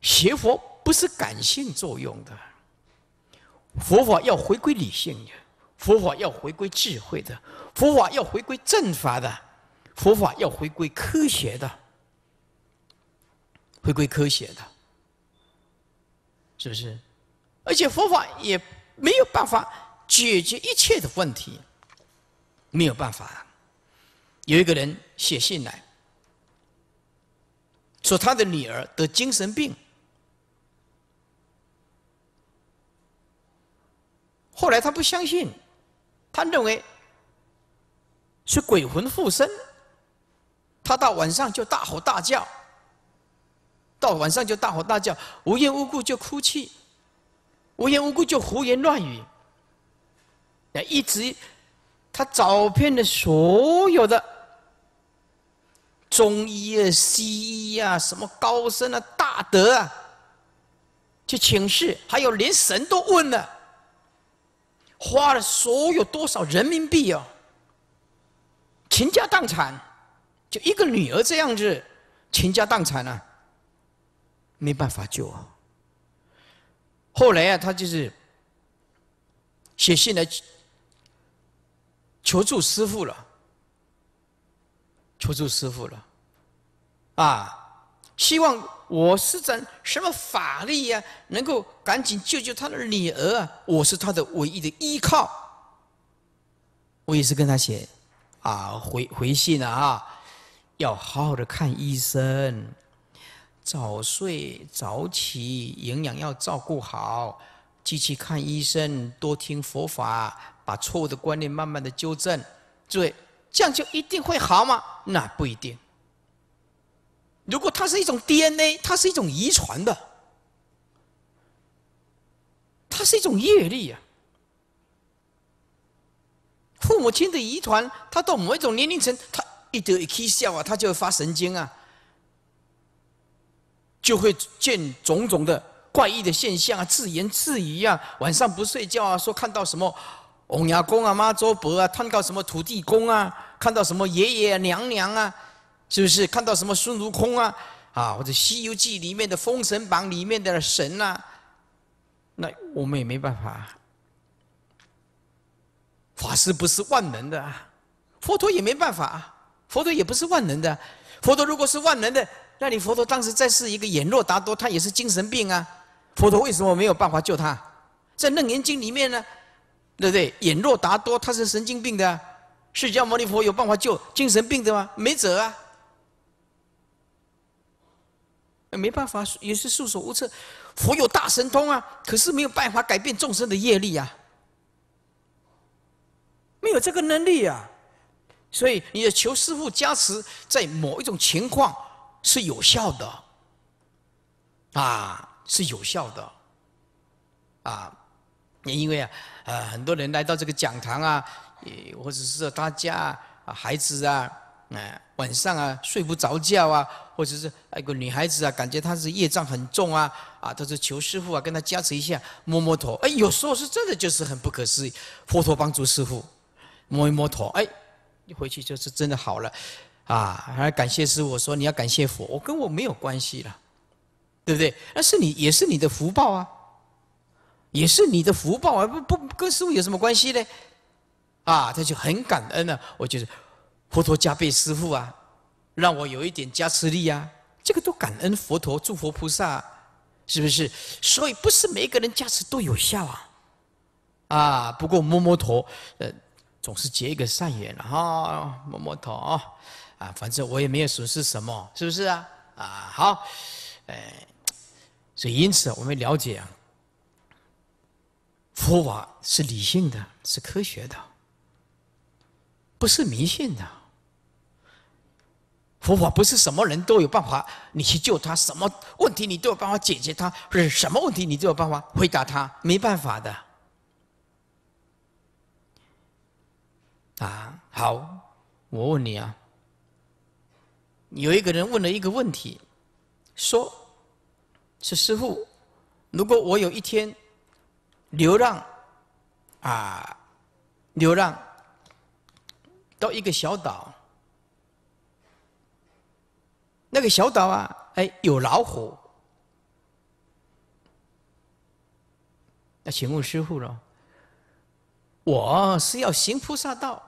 Speaker 1: 邪佛。不是感性作用的，佛法要回归理性的，佛法要回归智慧的，佛法要回归正法的，佛法要回归科学的，回归科学的，是不是？而且佛法也没有办法解决一切的问题，没有办法。有一个人写信来说，他的女儿得精神病。后来他不相信，他认为是鬼魂附身。他到晚上就大吼大叫，到晚上就大吼大叫，无缘无故就哭泣，无缘无故就胡言乱语。一直他找遍了所有的中医啊、西医啊、什么高僧啊、大德啊，去请示，还有连神都问了。花了所有多少人民币啊？倾家荡产，就一个女儿这样子，倾家荡产了，没办法救啊。后来呀，他就是写信来求助师傅了，求助师傅了，啊，希望。我施展什么法力呀？能够赶紧救救他的女儿啊！我是他的唯一的依靠。我也是跟他写，啊回回信啊，要好好的看医生，早睡早起，营养要照顾好，继续看医生，多听佛法，把错误的观念慢慢的纠正。诸位，这样就一定会好吗？那不一定。如果它是一种 DNA，它是一种遗传的，它是一种阅历啊。父母亲的遗传，他到某一种年龄层，他一得一开笑啊，他就会发神经啊，就会见种种的怪异的现象啊，自言自语啊，晚上不睡觉啊，说看到什么红牙公啊、妈祖伯啊，看到什么土地公啊，看到什么爷爷娘娘啊。是不是看到什么孙悟空啊，啊，或者《西游记》里面的《封神榜》里面的神呐，那我们也没办法。法师不是万能的，佛陀也没办法，佛陀也不是万能的。佛陀如果是万能的，那你佛陀当时再是一个眼若达多，他也是精神病啊。佛陀为什么没有办法救他？在《楞严经》里面呢，对不对？眼若达多他是神经病的，释迦牟尼佛有办法救精神病的吗？没辙啊。也没办法，也是束手无策。佛有大神通啊，可是没有办法改变众生的业力啊，没有这个能力啊。所以，你的求师傅加持，在某一种情况是有效的，啊，是有效的，啊，也因为啊，呃，很多人来到这个讲堂啊，或者是大家孩子啊。哎，晚上啊睡不着觉啊，或者是哎个女孩子啊，感觉她是业障很重啊，啊，她说求师傅啊，跟她加持一下，摸摸头。哎，有时候是真的就是很不可思议，佛陀帮助师傅，摸一摸头，哎，你回去就是真的好了，啊，还感谢师傅说你要感谢佛，我跟我没有关系了，对不对？那是你也是你的福报啊，也是你的福报，啊，不不跟师傅有什么关系呢？啊，他就很感恩呢，我觉得。佛陀加倍师护啊，让我有一点加持力啊，这个都感恩佛陀、诸佛菩萨，是不是？所以不是每一个人加持都有效啊。啊，不过摸摸头，呃，总是结一个善缘了哈。摸摸头啊，啊，反正我也没有损失什么，是不是啊？啊，好，哎，所以因此我们了解啊，佛法是理性的，是科学的，不是迷信的。佛法不是什么人都有办法，你去救他，什么问题你都有办法解决他，不是什么问题你都有办法回答他，没办法的。啊，好，我问你啊，有一个人问了一个问题，说是师傅，如果我有一天流浪，啊，流浪到一个小岛。那个小岛啊，哎，有老虎。那请问师傅了，我是要行菩萨道，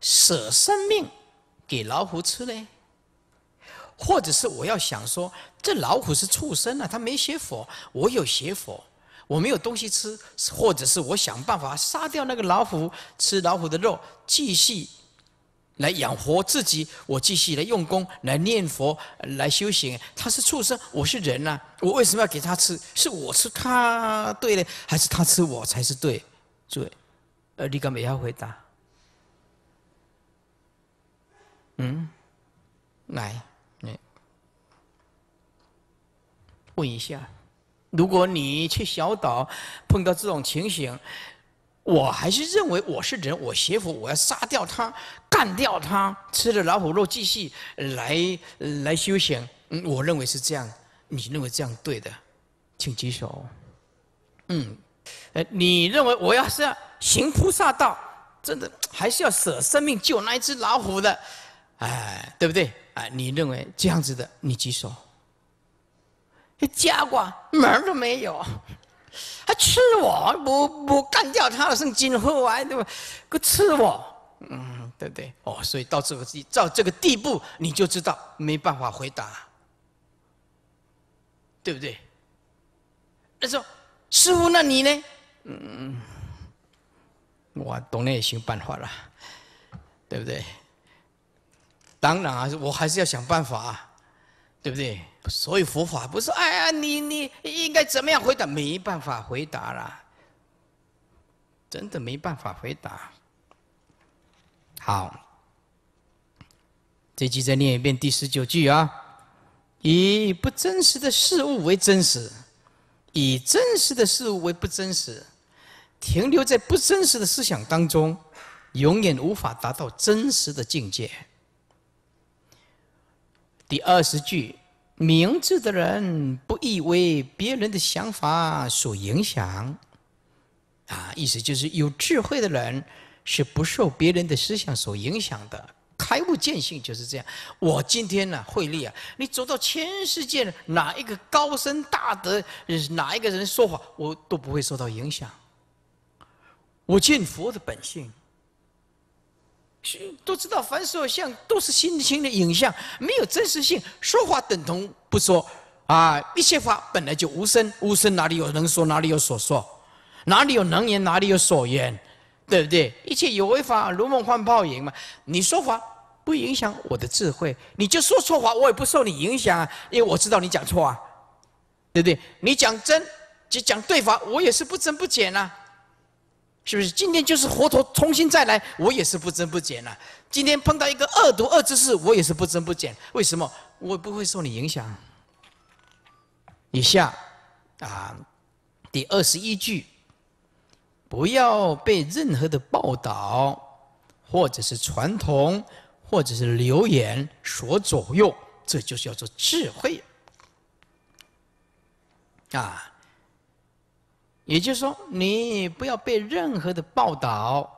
Speaker 1: 舍生命给老虎吃呢，或者是我要想说，这老虎是畜生啊，它没邪佛，我有邪佛，我没有东西吃，或者是我想办法杀掉那个老虎，吃老虎的肉，继续。来养活自己，我继续来用功，来念佛，来修行。他是畜生，我是人呐，我为什么要给他吃？是我吃他对呢，还是他吃我才是对？诸位，呃，你干美要回答。嗯，来，问一下，如果你去小岛碰到这种情形。我还是认为我是人，我邪佛，我要杀掉他，干掉他，吃了老虎肉，继续来来修行。嗯，我认为是这样，你认为这样对的，请举手。嗯，呃，你认为我要是行菩萨道，真的还是要舍生命救那一只老虎的？哎，对不对？哎，你认为这样子的，你举手。家伙，门儿都没有。还吃我，不不干掉他了，圣金猴啊，对吧？搁吃我，嗯，对不对？哦，所以到这个地，到这个地步，你就知道没办法回答，对不对？那说：“师傅，那你呢？嗯我懂了，也想办法了，对不对？当然啊，我还是要想办法，啊，对不对？所以佛法不是，哎呀，你你应该怎么样回答？没办法回答了，真的没办法回答。好，这句再念一遍，第十九句啊：以不真实的事物为真实，以真实的事物为不真实，停留在不真实的思想当中，永远无法达到真实的境界。第二十句。明智的人不易为别人的想法所影响，啊，意思就是有智慧的人是不受别人的思想所影响的。开悟见性就是这样。我今天呢，慧力啊，你走到全世界，哪一个高深大德，哪一个人说话，我都不会受到影响。我见佛的本性。都知道，凡所有相都是心情的影像，没有真实性。说话等同不说，啊，一切法本来就无声，无声哪里有能说，哪里有所说，哪里有能言，哪里有所言，对不对？一切有为法，如梦幻泡影嘛。你说话不影响我的智慧，你就说错话，我也不受你影响啊，因为我知道你讲错啊，对不对？你讲真就讲对法，我也是不增不减啊。是不是今天就是佛陀重新再来，我也是不增不减了？今天碰到一个恶毒恶之事，我也是不增不减。为什么？我不会受你影响。以下啊，第二十一句，不要被任何的报道或者是传统或者是流言所左右，这就是叫做智慧啊。也就是说，你不要被任何的报道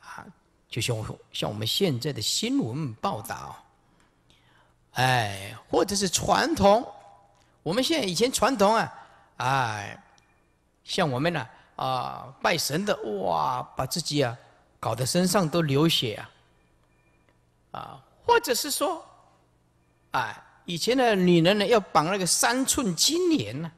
Speaker 1: 啊，就像像我们现在的新闻报道，哎，或者是传统，我们现在以前传统啊，哎，像我们呢啊，拜神的哇，把自己啊搞得身上都流血啊，啊，或者是说，哎，以前的女人呢要绑那个三寸金莲呢。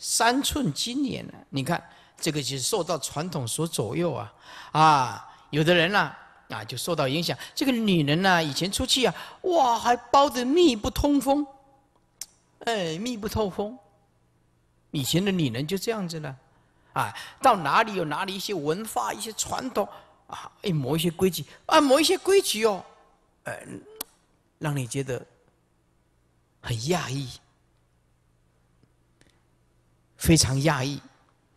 Speaker 1: 三寸金莲呢？你看这个就受到传统所左右啊，啊，有的人呢，啊，就受到影响。这个女人呢，以前出去啊，哇，还包得密不通风，哎，密不透风。以前的女人就这样子了，啊，到哪里有哪里一些文化、一些传统啊，哎，某一些规矩啊，某一些规矩哦，呃，让你觉得很讶异。非常压抑，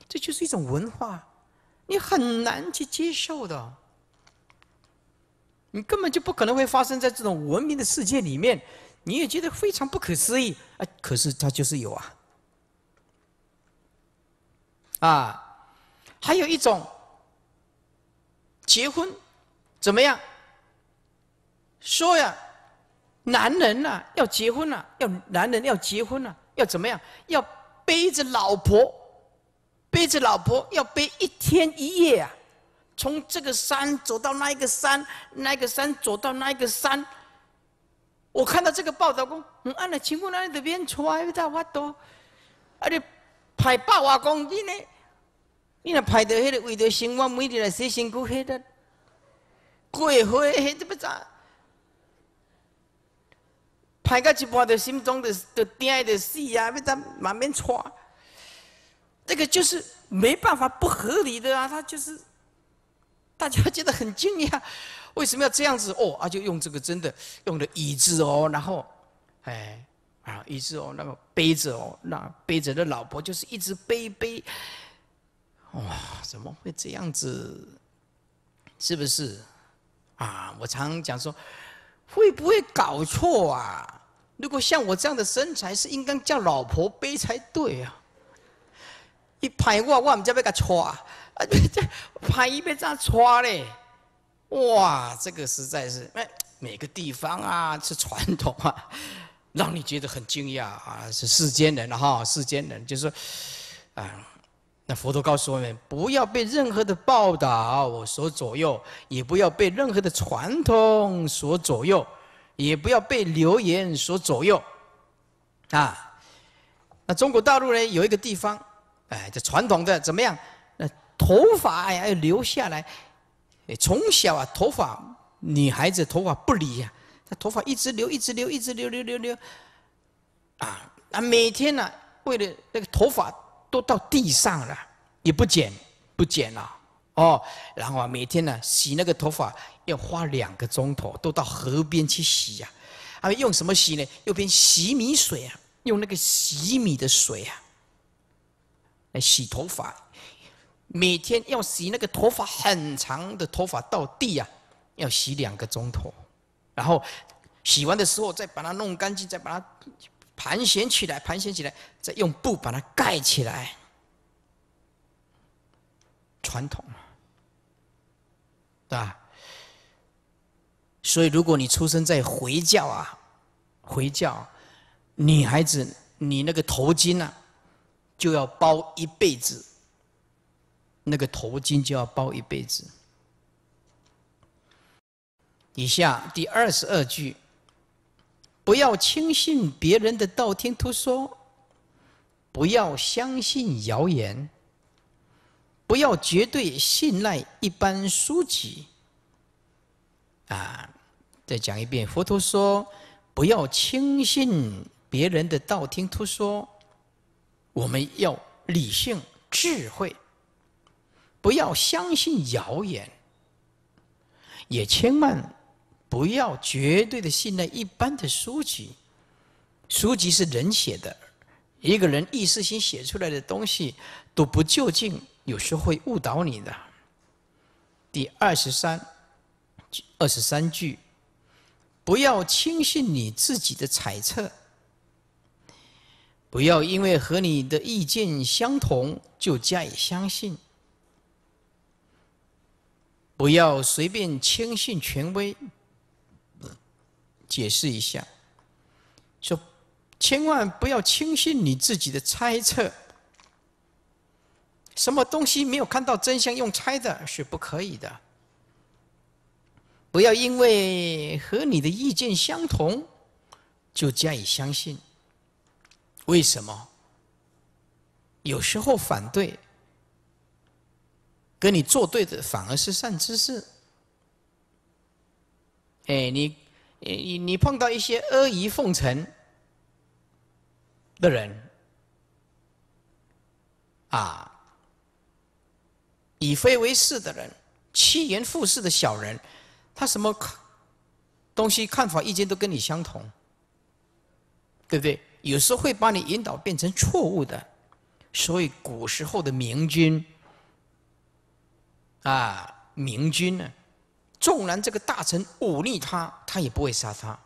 Speaker 1: 这就是一种文化，你很难去接受的，你根本就不可能会发生在这种文明的世界里面，你也觉得非常不可思议啊！可是它就是有啊，啊，还有一种结婚怎么样？说呀，男人呐要结婚了，要男人要结婚了，要怎么样？要。背着老婆，背着老婆要背一天一夜啊！从这个山走到那一个山，那一个山走到那一个山。我看到这个报道讲，嗯安尼情况，安里得变出要怎在挖多，而且，拍八万公斤呢。你那拍到迄个为着生活，每天来洗辛苦黑的，过会黑个不在。拍个几部的心中的的恋爱的戏呀，被他满面穿，这个就是没办法不合理的啊！他就是大家觉得很惊讶，为什么要这样子？哦，啊，就用这个真的，用的椅子哦，然后，哎，啊，椅子哦，那个背着哦，那背着的老婆就是一直背背，哇，怎么会这样子？是不是？啊，我常讲说。会不会搞错啊？如果像我这样的身材，是应该叫老婆背才对啊！一拍我，哇，我们叫不要给抓，啊，拍一边这样抓嘞，哇，这个实在是，哎，每个地方啊是传统啊，让你觉得很惊讶啊，是世间人哈，世间人就是，啊。那佛陀告诉我们，不要被任何的报道所左右，也不要被任何的传统所左右，也不要被流言所左右，啊。那中国大陆呢，有一个地方，哎，这传统的怎么样？那头发哎要留下来，从小啊头发，女孩子头发不理呀，她头发一直留，一直留，一直留，留留留，啊，那每天呢为了那个头发。都到地上了，也不剪，不剪了，哦，然后啊，每天呢洗那个头发要花两个钟头，都到河边去洗呀，啊，用什么洗呢？用边洗米水啊，用那个洗米的水啊来洗头发，每天要洗那个头发很长的头发到地啊，要洗两个钟头，然后洗完的时候再把它弄干净，再把它。盘旋起来，盘旋起来，再用布把它盖起来。传统，对吧？所以，如果你出生在回教啊，回教，女孩子，你那个头巾啊，就要包一辈子。那个头巾就要包一辈子。以下第二十二句。不要轻信别人的道听途说，不要相信谣言，不要绝对信赖一般书籍。啊，再讲一遍，佛陀说：不要轻信别人的道听途说，我们要理性智慧，不要相信谣言，也千万。不要绝对的信赖一般的书籍，书籍是人写的，一个人意时性写出来的东西都不究竟，有时会误导你的。第二十三，二十三句，不要轻信你自己的猜测，不要因为和你的意见相同就加以相信，不要随便轻信权威。解释一下，说千万不要轻信你自己的猜测，什么东西没有看到真相用猜的是不可以的。不要因为和你的意见相同就加以相信。为什么？有时候反对跟你作对的反而是善知识。哎，你。你你你碰到一些阿谀奉承的人啊，以非为是的人，欺人附势的小人，他什么东西看法意见都跟你相同，对不对？有时候会把你引导变成错误的。所以古时候的明君啊，明君呢？纵然这个大臣忤逆他，他也不会杀他。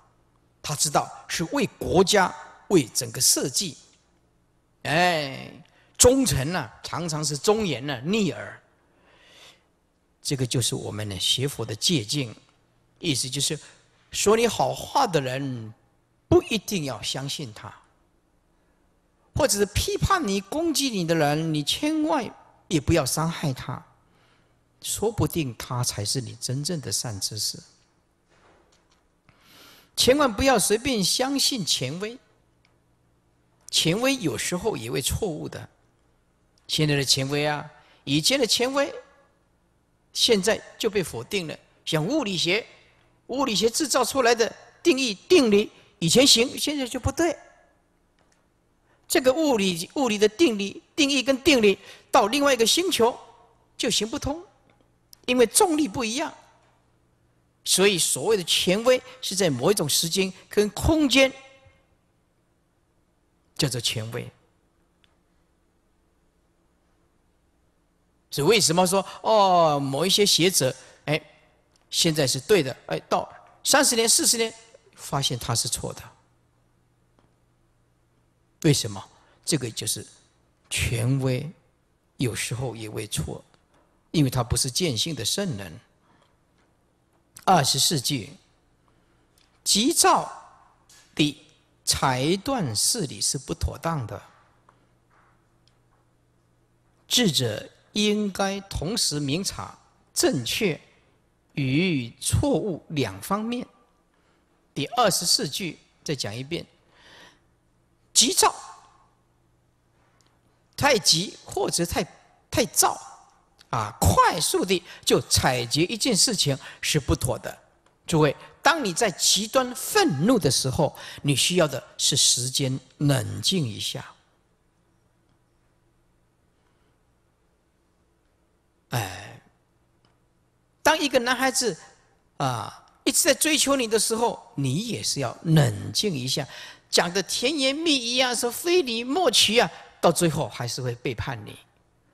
Speaker 1: 他知道是为国家、为整个社稷。哎，忠臣呢，常常是忠言呢逆耳。这个就是我们的学佛的借鉴，意思就是，说你好话的人，不一定要相信他；或者是批判你、攻击你的人，你千万也不要伤害他。说不定他才是你真正的善知识。千万不要随便相信权威，权威有时候也会错误的。现在的权威啊，以前的权威，现在就被否定了。像物理学，物理学制造出来的定义、定理，以前行，现在就不对。这个物理、物理的定理、定义跟定理，到另外一个星球就行不通。因为重力不一样，所以所谓的权威是在某一种时间跟空间叫做权威。所以为什么说哦，某一些学者哎，现在是对的，哎，到三十年、四十年发现他是错的，为什么？这个就是权威有时候也会错。因为他不是见性的圣人。二十四句，急躁的裁断事理是不妥当的。智者应该同时明察正确与错误两方面。第二十四句，再讲一遍：急躁，太急或者太太躁。啊，快速的就采集一件事情是不妥的。诸位，当你在极端愤怒的时候，你需要的是时间冷静一下。哎，当一个男孩子啊一直在追求你的时候，你也是要冷静一下。讲的甜言蜜语啊，说非你莫娶啊，到最后还是会背叛你。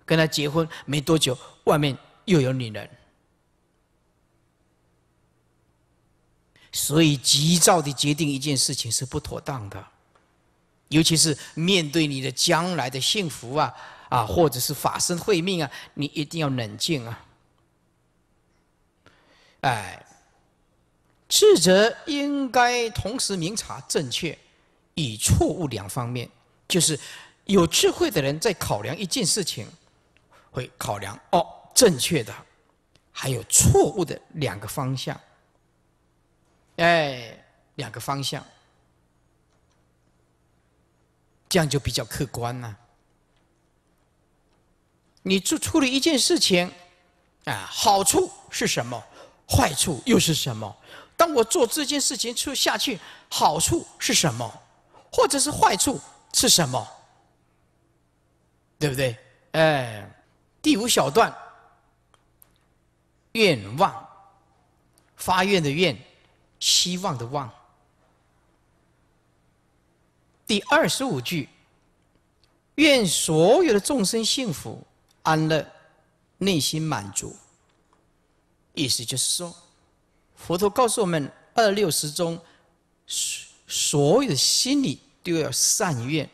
Speaker 1: 跟他结婚没多久，外面又有女人，所以急躁的决定一件事情是不妥当的，尤其是面对你的将来的幸福啊，啊，或者是法身慧命啊，你一定要冷静啊！哎，智者应该同时明察正确与错误两方面，就是有智慧的人在考量一件事情。会考量哦，正确的，还有错误的两个方向，哎，两个方向，这样就比较客观了。你做处理一件事情，啊，好处是什么？坏处又是什么？当我做这件事情做下去，好处是什么？或者是坏处是什么？对不对？哎。第五小段，愿望，发愿的愿，希望的望。第二十五句，愿所有的众生幸福、安乐、内心满足。意思就是说，佛陀告诉我们，二六十中，所有的心理都要善愿。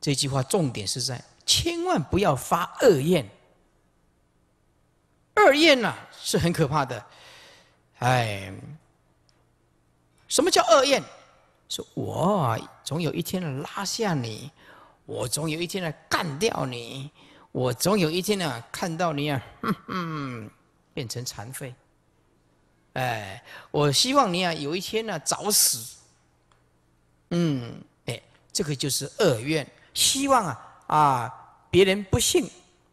Speaker 1: 这句话重点是在。千万不要发恶愿，恶愿呐是很可怕的。哎，什么叫恶愿？说我总有一天拉下你，我总有一天呢干掉你，我总有一天呢看到你啊，变成残废。哎，我希望你啊有一天呢早死。嗯，哎，这个就是恶愿，希望啊啊。别人不幸，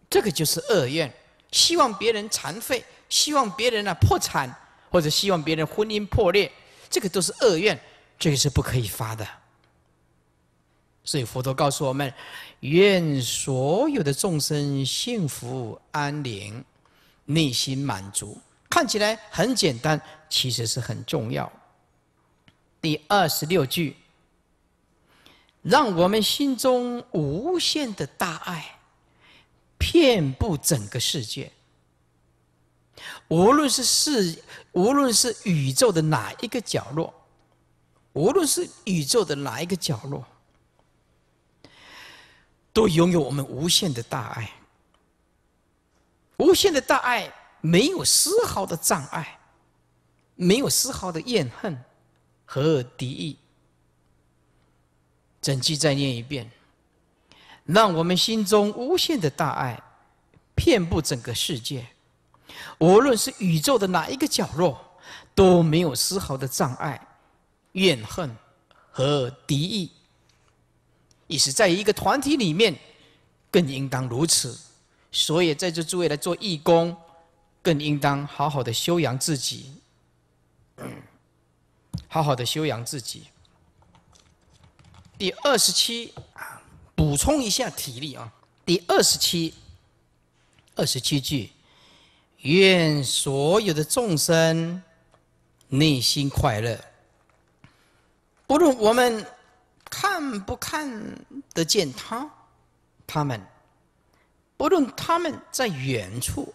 Speaker 1: 这个就是恶愿。希望别人残废，希望别人呢破产，或者希望别人婚姻破裂，这个都是恶愿，这个是不可以发的。所以佛陀告诉我们：愿所有的众生幸福安宁，内心满足。看起来很简单，其实是很重要。第二十六句。让我们心中无限的大爱，遍布整个世界。无论是世，无论是宇宙的哪一个角落，无论是宇宙的哪一个角落，都拥有我们无限的大爱。无限的大爱没有丝毫的障碍，没有丝毫的怨恨和敌意。整句再念一遍，让我们心中无限的大爱，遍布整个世界，无论是宇宙的哪一个角落，都没有丝毫的障碍、怨恨和敌意。意思在一个团体里面，更应当如此。所以在这诸位来做义工，更应当好好的修养自己，好好的修养自己。第二十七啊，补充一下体力啊。第二十七，二十七句，愿所有的众生内心快乐。不论我们看不看得见他，他们，不论他们在远处，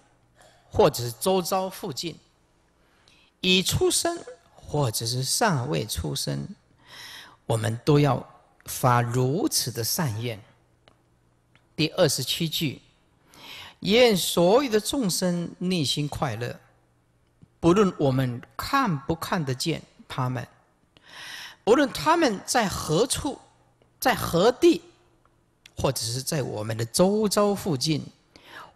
Speaker 1: 或者是周遭附近，已出生或者是尚未出生，我们都要。发如此的善愿。第二十七句，愿所有的众生内心快乐，不论我们看不看得见他们，不论他们在何处，在何地，或者是在我们的周遭附近，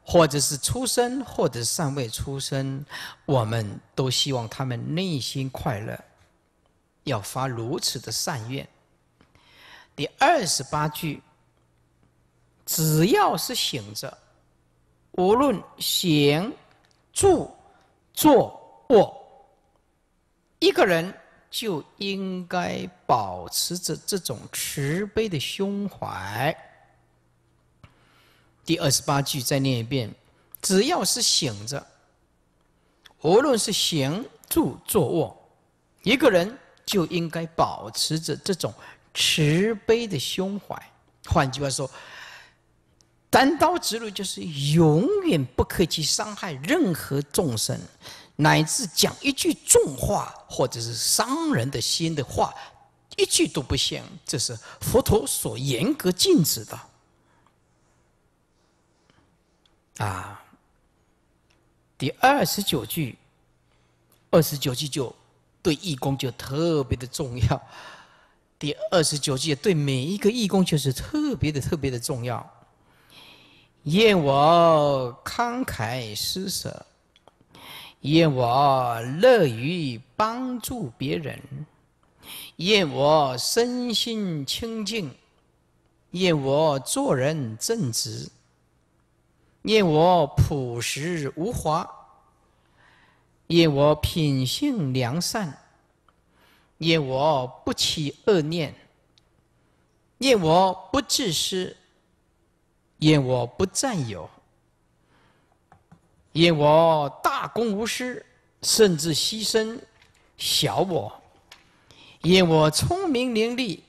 Speaker 1: 或者是出生或者尚未出生，我们都希望他们内心快乐。要发如此的善愿。第二十八句，只要是醒着，无论行、住、坐、卧，一个人就应该保持着这种慈悲的胸怀。第二十八句再念一遍：只要是醒着，无论是行、住、坐、卧，一个人就应该保持着这种。慈悲的胸怀，换句话说，单刀直入就是永远不可去伤害任何众生，乃至讲一句重话或者是伤人的心的话，一句都不行。这是佛陀所严格禁止的。啊，第二十九句，二十九句就对义工就特别的重要。第二十九节对每一个义工就是特别的、特别的重要。愿我慷慨施舍，愿我乐于帮助别人，愿我身心清净，愿我做人正直，愿我朴实无华，愿我品性良善。念我不起恶念，念我不自私，念我不占有，念我大公无私，甚至牺牲小我念我聪明伶俐，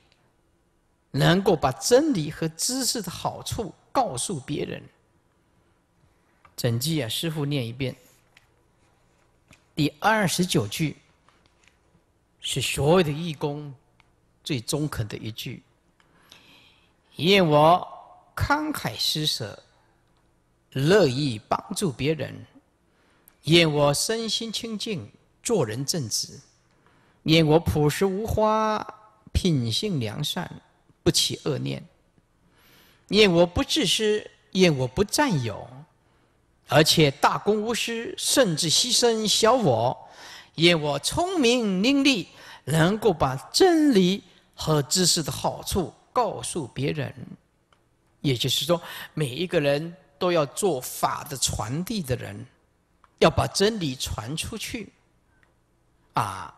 Speaker 1: 能够把真理和知识的好处告诉别人。整句啊，师傅念一遍，第二十九句。是所有的义工最中肯的一句。愿我慷慨施舍，乐意帮助别人；愿我身心清净，做人正直；愿我朴实无华，品性良善，不起恶念；愿我不自私，愿我不占有，而且大公无私，甚至牺牲小我；愿我聪明伶俐。能够把真理和知识的好处告诉别人，也就是说，每一个人都要做法的传递的人，要把真理传出去。啊，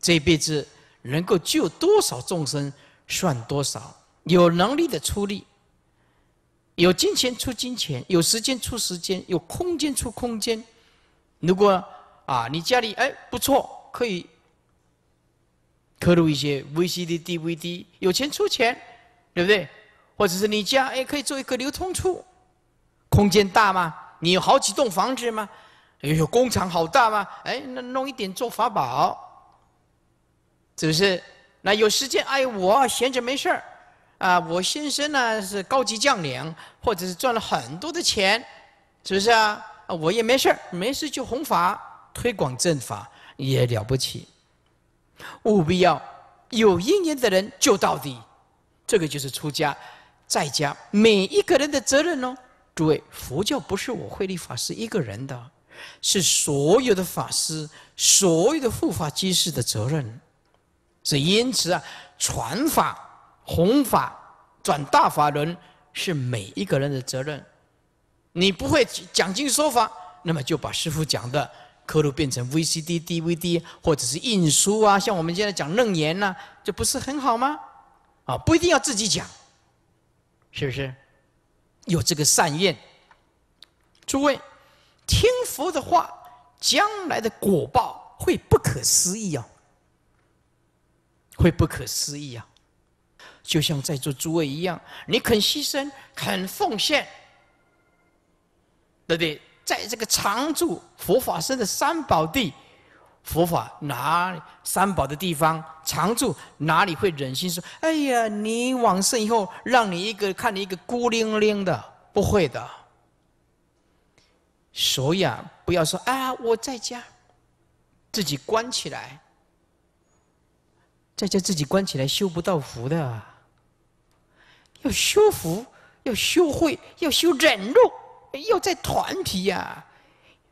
Speaker 1: 这辈子能够救多少众生，算多少。有能力的出力，有金钱出金钱，有时间出时间，有空间出空间。如果啊，你家里哎不错，可以。刻录一些 VCD、DVD，有钱出钱，对不对？或者是你家哎，可以做一个流通处，空间大吗？你有好几栋房子吗？有工厂好大吗？哎，那弄一点做法宝，是不是？那有时间哎，我闲着没事儿啊，我先生呢是高级将领，或者是赚了很多的钱，是不是啊？啊，我也没事儿，没事就弘法推广正法，也了不起。务必要有因缘的人救到底，这个就是出家、在家每一个人的责任哦。诸位，佛教不是我慧立法师一个人的，是所有的法师、所有的护法居士的责任。所以，因此啊，传法、弘法、转大法轮是每一个人的责任。你不会讲经说法，那么就把师父讲的。刻录变成 VCD、DVD，或者是印书啊，像我们现在讲楞严呐，这不是很好吗？啊，不一定要自己讲，是不是？有这个善愿，诸位听佛的话，将来的果报会不可思议啊！会不可思议啊！就像在座诸位一样，你肯牺牲，肯奉献，对不对？在这个常住佛法身的三宝地，佛法哪三宝的地方常住，哪里会忍心说？哎呀，你往生以后，让你一个看你一个孤零零的，不会的。所以啊，不要说啊，我在家，自己关起来，在家自己关起来修不到福的。要修福，要修慧，要修忍辱。要在团体呀，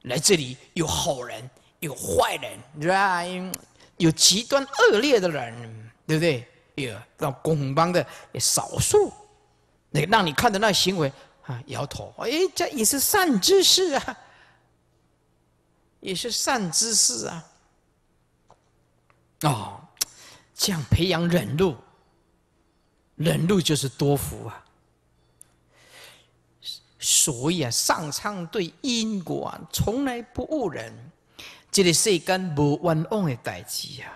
Speaker 1: 来这里有好人，有坏人，是吧？有极端恶劣的人，对不对？有那拱帮的少数，那让你看的那行为啊，摇头。哎，这也是善知识啊，也是善知识啊。哦，这样培养忍辱，忍辱就是多福啊。所以啊，上苍对因果啊，从来不误人。这个是一根无冤枉的代志啊！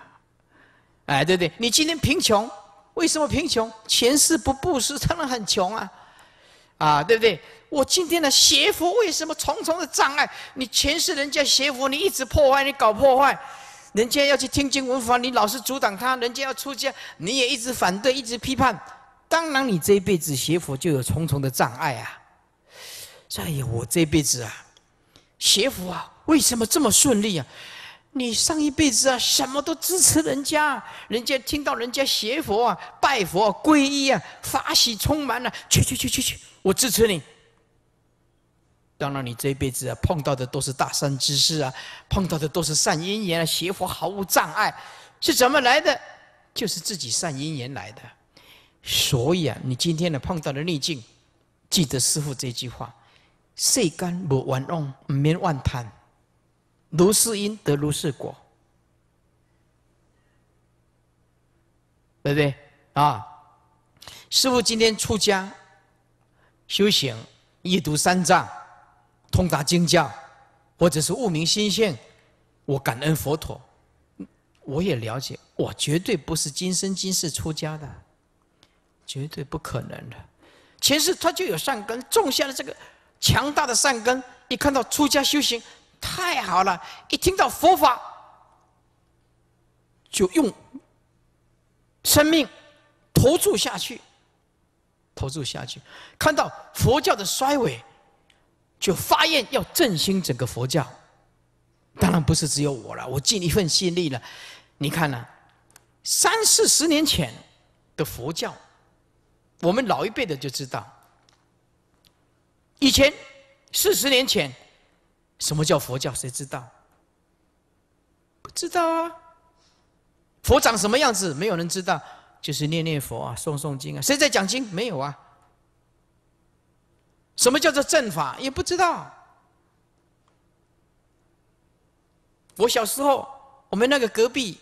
Speaker 1: 哎，对不对？你今天贫穷，为什么贫穷？前世不布施，当然很穷啊！啊，对不对？我今天的学佛，为什么重重的障碍？你前世人家学佛，你一直破坏，你搞破坏，人家要去听经闻法，你老是阻挡他；人家要出家，你也一直反对，一直批判。当然，你这一辈子学佛就有重重的障碍啊！说：“哎呀，我这辈子啊，学佛啊，为什么这么顺利啊？你上一辈子啊，什么都支持人家，人家听到人家学佛啊、拜佛、皈依啊、法喜充满了，去去去去去，我支持你。当然，你这一辈子啊，碰到的都是大善之识啊，碰到的都是善因缘啊，学佛毫无障碍，是怎么来的？就是自己善因缘来的。所以啊，你今天呢碰到的逆境，记得师父这句话。”世间不妄用，明免妄贪。如是因得如是果，对不对？啊，师父今天出家修行，一读三藏，通达经教，或者是悟明心性，我感恩佛陀。我也了解，我绝对不是今生今世出家的，绝对不可能的。前世他就有善根，种下了这个。强大的善根，一看到出家修行太好了，一听到佛法就用生命投注下去，投注下去。看到佛教的衰微，就发愿要振兴整个佛教。当然不是只有我了，我尽一份心力了。你看呢？三四十年前的佛教，我们老一辈的就知道。以前四十年前，什么叫佛教？谁知道？不知道啊。佛长什么样子？没有人知道。就是念念佛啊，诵诵经啊。谁在讲经？没有啊。什么叫做正法？也不知道。我小时候，我们那个隔壁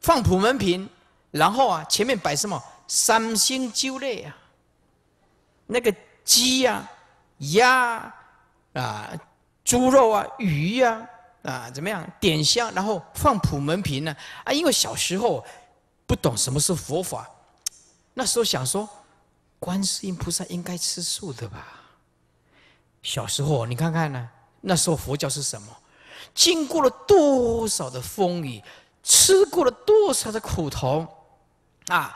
Speaker 1: 放普门瓶，然后啊，前面摆什么三星九类啊，那个。鸡呀、鸭啊、猪肉啊、鱼呀啊，怎么样点香，然后放普门瓶呢？啊，因为小时候不懂什么是佛法，那时候想说，观世音菩萨应该吃素的吧。小时候你看看呢，那时候佛教是什么？经过了多少的风雨，吃过了多少的苦头，啊，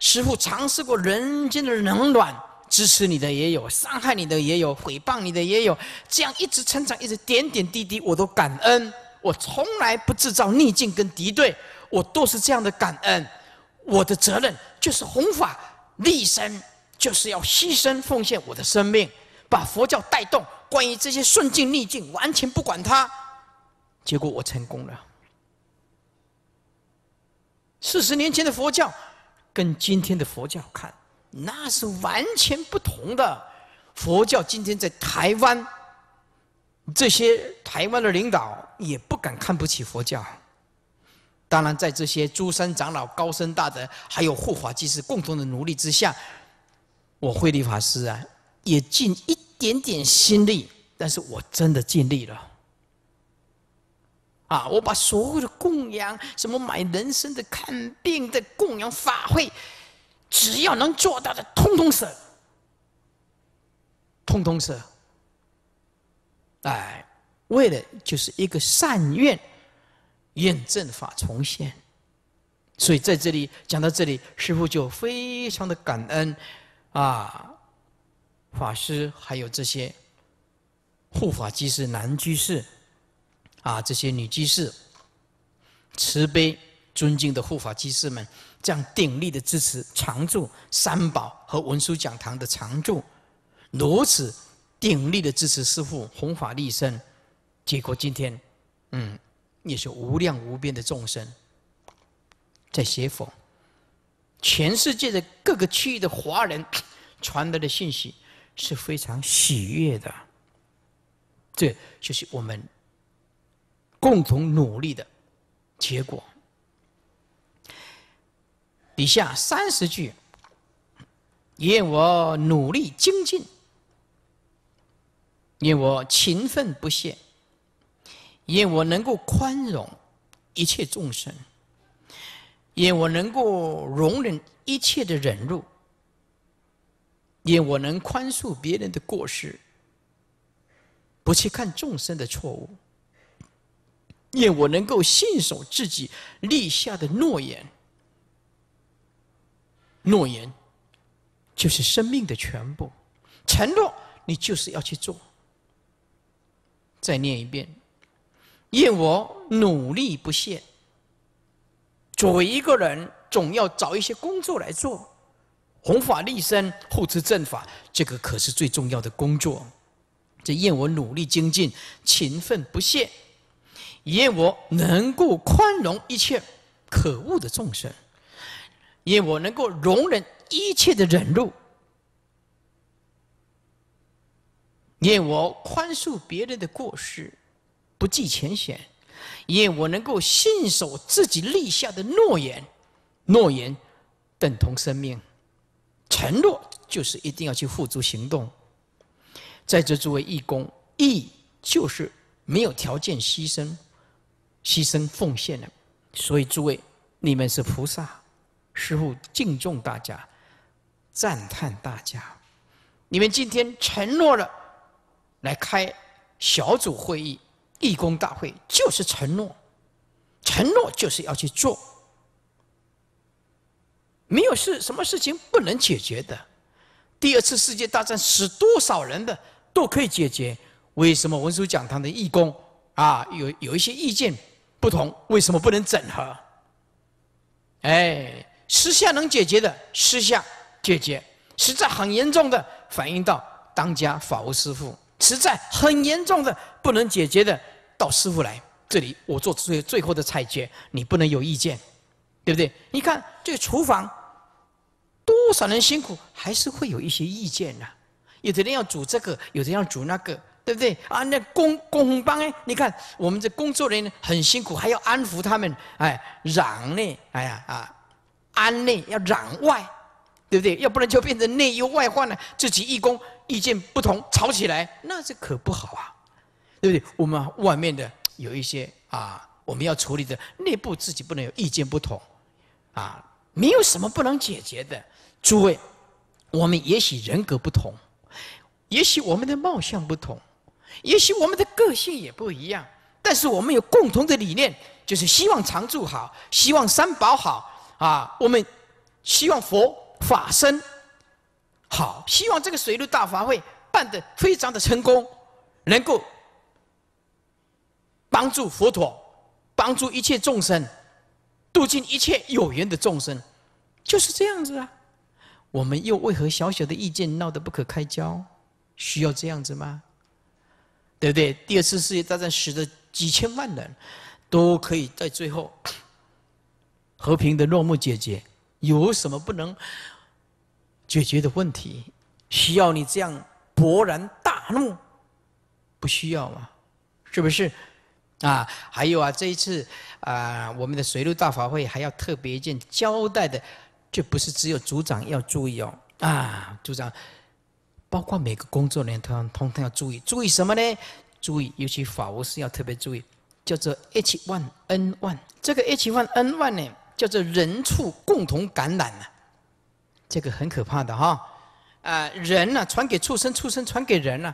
Speaker 1: 师傅尝试过人间的冷暖。支持你的也有，伤害你的也有，诽谤你的也有，这样一直成长，一直点点滴滴，我都感恩。我从来不制造逆境跟敌对，我都是这样的感恩。我的责任就是弘法立身，就是要牺牲奉献我的生命，把佛教带动。关于这些顺境逆境，完全不管它。结果我成功了。四十年前的佛教，跟今天的佛教看。那是完全不同的。佛教今天在台湾，这些台湾的领导也不敢看不起佛教。当然，在这些诸山长老、高僧大德，还有护法居士共同的努力之下，我慧立法师啊，也尽一点点心力，但是我真的尽力了。啊，我把所有的供养，什么买人参的、看病的供养法会。只要能做到的，通通舍，通通舍。哎，为的就是一个善愿，愿正法重现。所以在这里讲到这里，师父就非常的感恩，啊，法师还有这些护法居士、男居士，啊，这些女居士，慈悲。尊敬的护法居士们，这样鼎力的支持，常住三宝和文殊讲堂的常住，如此鼎力的支持师父弘法利生，结果今天，嗯，也是无量无边的众生在写佛，全世界的各个区域的华人传来的信息是非常喜悦的，这就是我们共同努力的结果。以下三十句，愿我努力精进，愿我勤奋不懈，愿我能够宽容一切众生，愿我能够容忍一切的忍辱，愿我能宽恕别人的过失，不去看众生的错误，愿我能够信守自己立下的诺言。诺言就是生命的全部，承诺你就是要去做。再念一遍：愿我努力不懈。作为一个人，总要找一些工作来做。弘法立身，护持正法，这个可是最重要的工作。这愿我努力精进，勤奋不懈。愿我能够宽容一切可恶的众生。因为我能够容忍一切的忍辱，因为我宽恕别人的过失，不计前嫌；，因为我能够信守自己立下的诺言，诺言等同生命，承诺就是一定要去付诸行动。在这诸位义工，义就是没有条件牺牲、牺牲奉献的，所以诸位，你们是菩萨。师父敬重大家，赞叹大家。你们今天承诺了来开小组会议、义工大会，就是承诺。承诺就是要去做，没有事，什么事情不能解决的。第二次世界大战死多少人的都可以解决。为什么文殊讲堂的义工啊，有有一些意见不同，为什么不能整合？哎。私下能解决的私下解决，实在很严重的反映到当家法务师傅，实在很严重的不能解决的到师傅来这里，我做最最后的裁决，你不能有意见，对不对？你看这个厨房多少人辛苦，还是会有一些意见呐。有的人要煮这个，有的人要煮那个，对不对？啊，那工工帮哎，你看我们这工作人员很辛苦，还要安抚他们，哎嚷呢，哎呀啊。安内要攘外，对不对？要不然就变成内忧外患了。自己义工意见不同，吵起来，那这可不好啊，对不对？我们外面的有一些啊，我们要处理的内部自己不能有意见不同，啊，没有什么不能解决的。诸位，我们也许人格不同，也许我们的貌相不同，也许我们的个性也不一样，但是我们有共同的理念，就是希望常住好，希望三宝好。啊，我们希望佛法身好，希望这个水陆大法会办得非常的成功，能够帮助佛陀，帮助一切众生，度尽一切有缘的众生，就是这样子啊。我们又为何小小的意见闹得不可开交？需要这样子吗？对不对？第二次世界大战使得几千万人都可以在最后。和平的落幕，解决有什么不能解决的问题？需要你这样勃然大怒？不需要啊，是不是？啊，还有啊，这一次啊，我们的水陆大法会还要特别一件交代的，这不是只有组长要注意哦。啊，组长，包括每个工作人员他通通要注意，注意什么呢？注意，尤其法务师要特别注意，叫做 H one N one，这个 H one N one 呢？叫做人畜共同感染呢，这个很可怕的哈啊！人呢传给畜生，畜生传给人啊，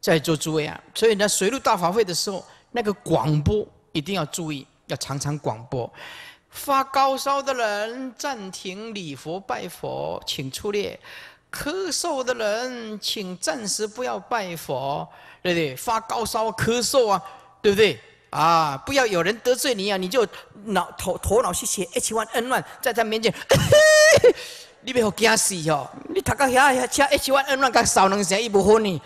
Speaker 1: 在座诸位啊，所以呢，水陆大法会的时候，那个广播一定要注意，要常常广播。发高烧的人暂停礼佛拜佛，请出列；咳嗽的人，请暂时不要拜佛，对不对？发高烧、咳嗽啊，对不对？啊！不要有人得罪你啊，你就脑头头脑去写 H o N e N one，在他面前，你不要惊死哦！你读个呀呀写 H o N N one，他少能写，一不分你。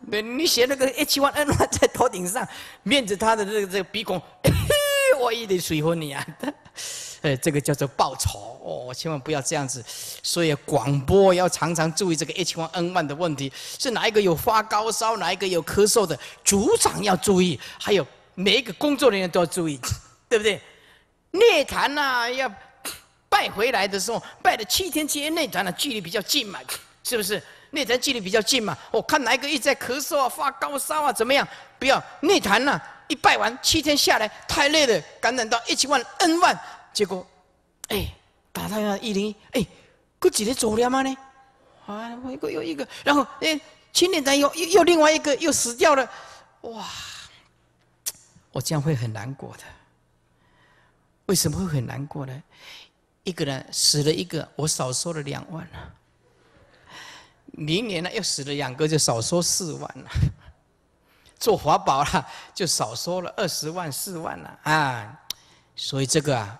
Speaker 1: 你你写那个 H o N e N one 在头顶上，面子他的这个这个鼻孔，我一定喜欢你啊！呃，这个叫做报仇哦，千万不要这样子。所以广播要常常注意这个 H o N e N one 的问题，是哪一个有发高烧，哪一个有咳嗽的，组长要注意，还有。每一个工作人员都要注意，对不对？内坛呐，要拜回来的时候，拜了七天七夜内坛呢，距离比较近嘛，是不是？内坛距离比较近嘛。我看哪一个一在咳嗽啊，发高烧啊，怎么样？不要内坛呐，一拜完七天下来太累了，感染到一千万 n 万，结果，哎，打到一一零一，哎，过几天走了吗呢？啊，一个又一个，然后哎，青年坛又又又另外一个又死掉了，哇！我将会很难过的，为什么会很难过呢？一个人死了一个，我少收了两万啊。明年呢又死了两个，就少收四万了。做华宝了，就少收了二十万四万了啊。所以这个啊，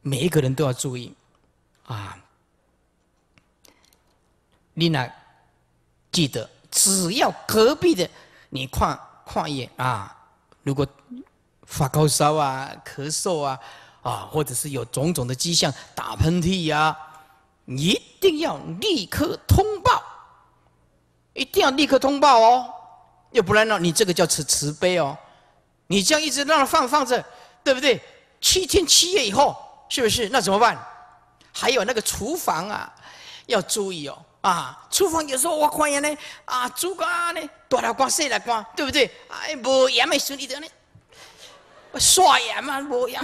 Speaker 1: 每一个人都要注意啊。你呢，记得只要隔壁的你矿矿业啊。如果发高烧啊、咳嗽啊、啊，或者是有种种的迹象，打喷嚏呀，一定要立刻通报，一定要立刻通报哦，要不然呢，你这个叫慈慈悲哦，你这样一直让它放放着，对不对？七天七夜以后，是不是？那怎么办？还有那个厨房啊，要注意哦。啊，厨房有时候我看见呢，啊，主管呢，大头光、细头光，对不对？哎，无盐的、水的呢，我刷盐嘛，无盐，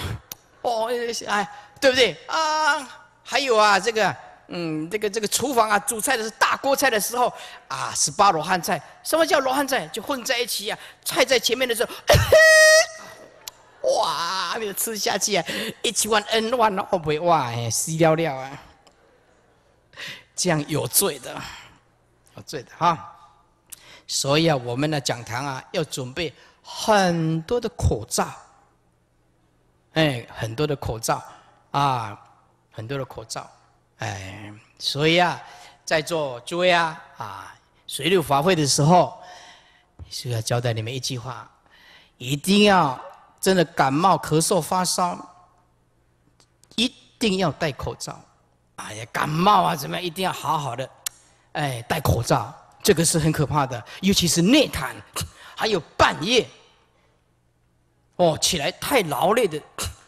Speaker 1: 哦，哎，对不对？啊，还有啊，这个，嗯，这个这个厨房啊，煮菜的是大锅菜的时候，啊，十八罗汉菜，什么叫罗汉菜？就混在一起啊，菜在前面的时候，哇，你吃下去啊，一起玩 n 玩哦，会哇，死掉了啊！这样有罪的，有罪的哈！所以啊，我们的讲堂啊，要准备很多的口罩，哎，很多的口罩啊，很多的口罩，哎，所以啊，在座诸位啊，啊，随礼法会的时候，是要交代你们一句话：，一定要真的感冒、咳嗽、发烧，一定要戴口罩。哎呀，感冒啊，怎么样？一定要好好的，哎，戴口罩，这个是很可怕的。尤其是内坛，还有半夜，哦，起来太劳累的，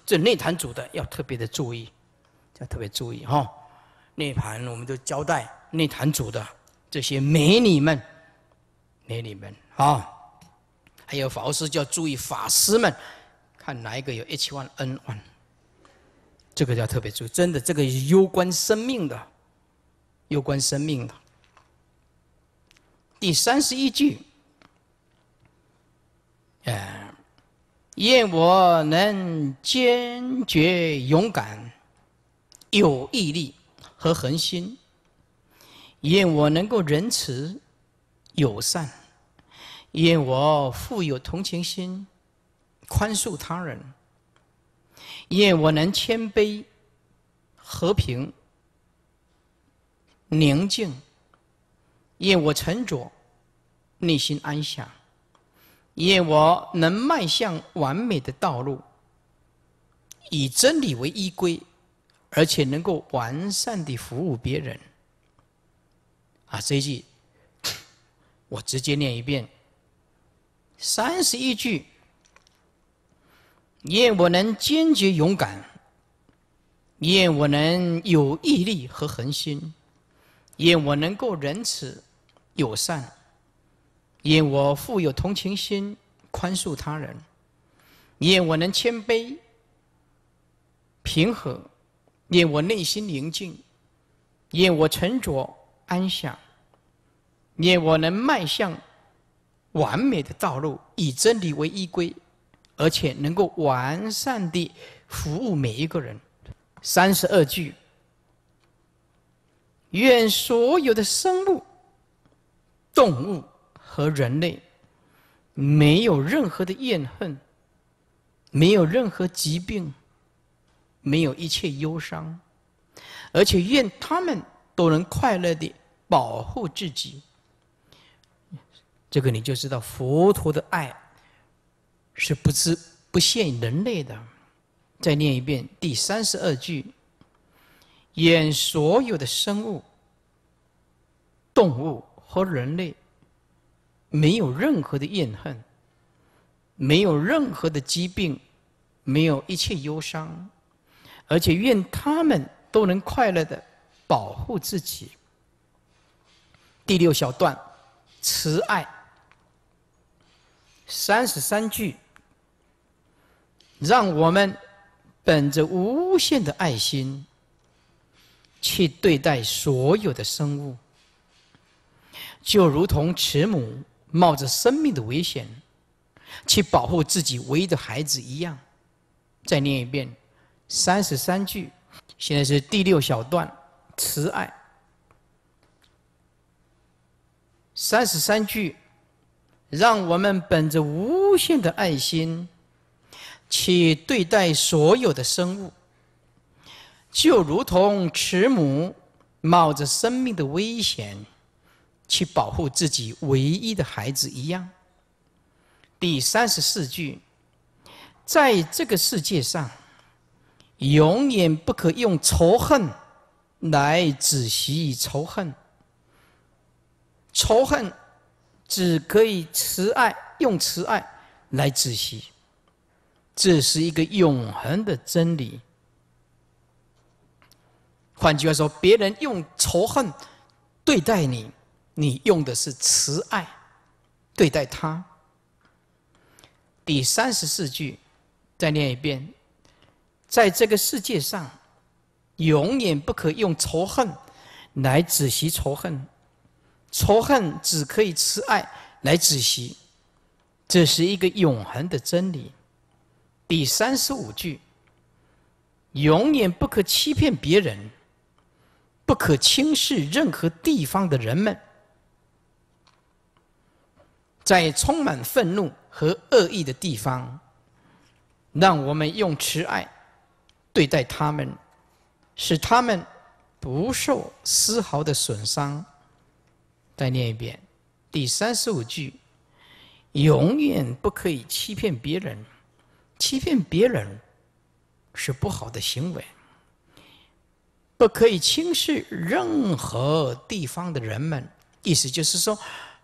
Speaker 1: 这内坛组的要特别的注意，要特别注意哈。内坛，我们就交代内坛组的这些美女们，美女们啊，还有法师就要注意法师们，看哪一个有 H one N one。这个要特别注意，真的，这个是攸关生命的，攸关生命的。第三十一句，嗯，愿我能坚决、勇敢、有毅力和恒心；，愿我能够仁慈、友善；，愿我富有同情心，宽恕他人。愿我能谦卑、和平、宁静，愿我沉着，内心安详，愿我能迈向完美的道路，以真理为依归，而且能够完善地服务别人。啊，这一句我直接念一遍，三十一句。愿我能坚决勇敢，愿我能有毅力和恒心，愿我能够仁慈友善，愿我富有同情心，宽恕他人，愿我能谦卑平和，愿我内心宁静，愿我沉着安详，愿我能迈向完美的道路，以真理为依归。而且能够完善地服务每一个人。三十二句，愿所有的生物、动物和人类没有任何的怨恨，没有任何疾病，没有一切忧伤，而且愿他们都能快乐地保护自己。这个你就知道佛陀的爱。是不知不限于人类的。再念一遍第三十二句：演所有的生物、动物和人类没有任何的怨恨，没有任何的疾病，没有一切忧伤，而且愿他们都能快乐的保护自己。第六小段，慈爱，三十三句。让我们本着无限的爱心去对待所有的生物，就如同慈母冒着生命的危险去保护自己唯一的孩子一样。再念一遍，三十三句，现在是第六小段，慈爱。三十三句，让我们本着无限的爱心。去对待所有的生物，就如同慈母冒着生命的危险去保护自己唯一的孩子一样。第三十四句，在这个世界上，永远不可用仇恨来止息仇恨，仇恨只可以慈爱用慈爱来止息。这是一个永恒的真理。换句话说，别人用仇恨对待你，你用的是慈爱对待他。第三十四句，再念一遍：在这个世界上，永远不可用仇恨来指息仇恨，仇恨只可以慈爱来指息。这是一个永恒的真理。第三十五句：永远不可欺骗别人，不可轻视任何地方的人们。在充满愤怒和恶意的地方，让我们用慈爱对待他们，使他们不受丝毫的损伤。再念一遍：第三十五句，永远不可以欺骗别人。欺骗别人是不好的行为，不可以轻视任何地方的人们。意思就是说，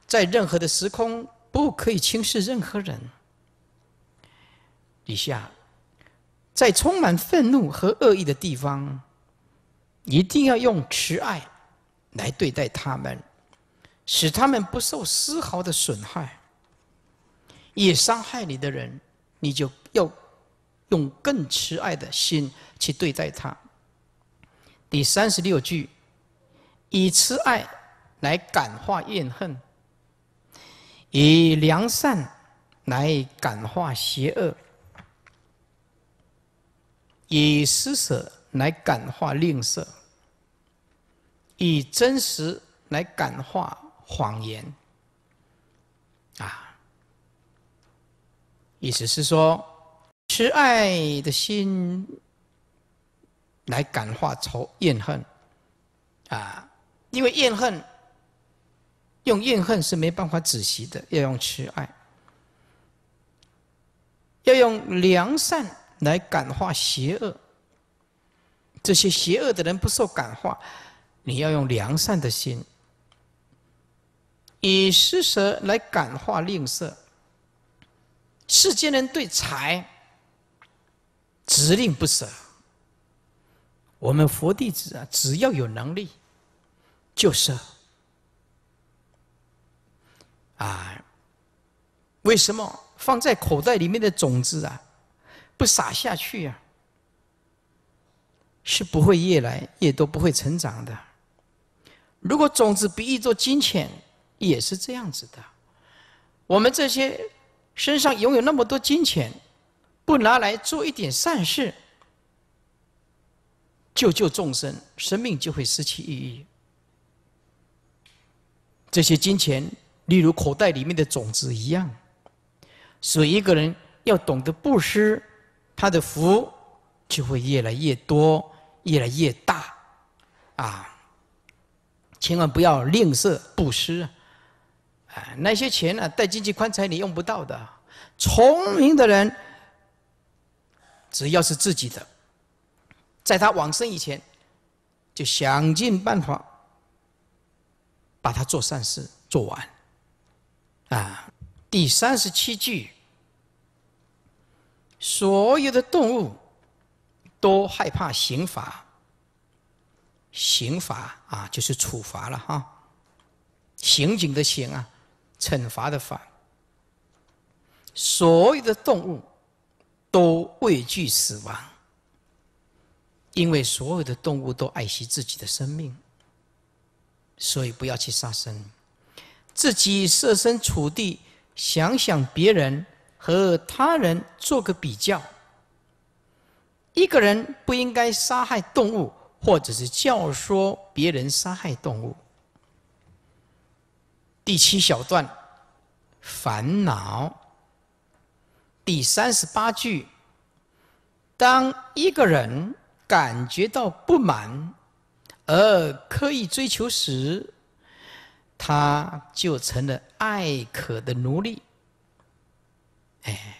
Speaker 1: 在任何的时空，不可以轻视任何人。以下，在充满愤怒和恶意的地方，一定要用慈爱来对待他们，使他们不受丝毫的损害。也伤害你的人，你就。要用更慈爱的心去对待他。第三十六句，以慈爱来感化怨恨，以良善来感化邪恶，以施舍来感化吝啬，以真实来感化谎言。啊，意思是说。持爱的心来感化仇怨恨，啊！因为怨恨用怨恨是没办法止息的，要用慈爱，要用良善来感化邪恶。这些邪恶的人不受感化，你要用良善的心，以施舍来感化吝啬。世间人对财。执令不舍，我们佛弟子啊，只要有能力就舍。啊，为什么放在口袋里面的种子啊，不撒下去呀？是不会越来越都不会成长的。如果种子比做金钱，也是这样子的。我们这些身上拥有那么多金钱。不拿来做一点善事，救救众生，生命就会失去意义。这些金钱，例如口袋里面的种子一样，所以一个人要懂得布施，他的福就会越来越多、越来越大。啊，千万不要吝啬布施。啊，那些钱呢，带进去棺材里用不到的。聪明的人。只要是自己的，在他往生以前，就想尽办法把他做善事做完。啊，第三十七句，所有的动物都害怕刑罚，刑罚啊，就是处罚了哈，刑警的刑啊，惩罚的罚，所有的动物。都畏惧死亡，因为所有的动物都爱惜自己的生命，所以不要去杀生。自己设身处地想想别人和他人做个比较，一个人不应该杀害动物，或者是教唆别人杀害动物。第七小段，烦恼。第三十八句：当一个人感觉到不满而刻意追求时，他就成了爱渴的奴隶。哎，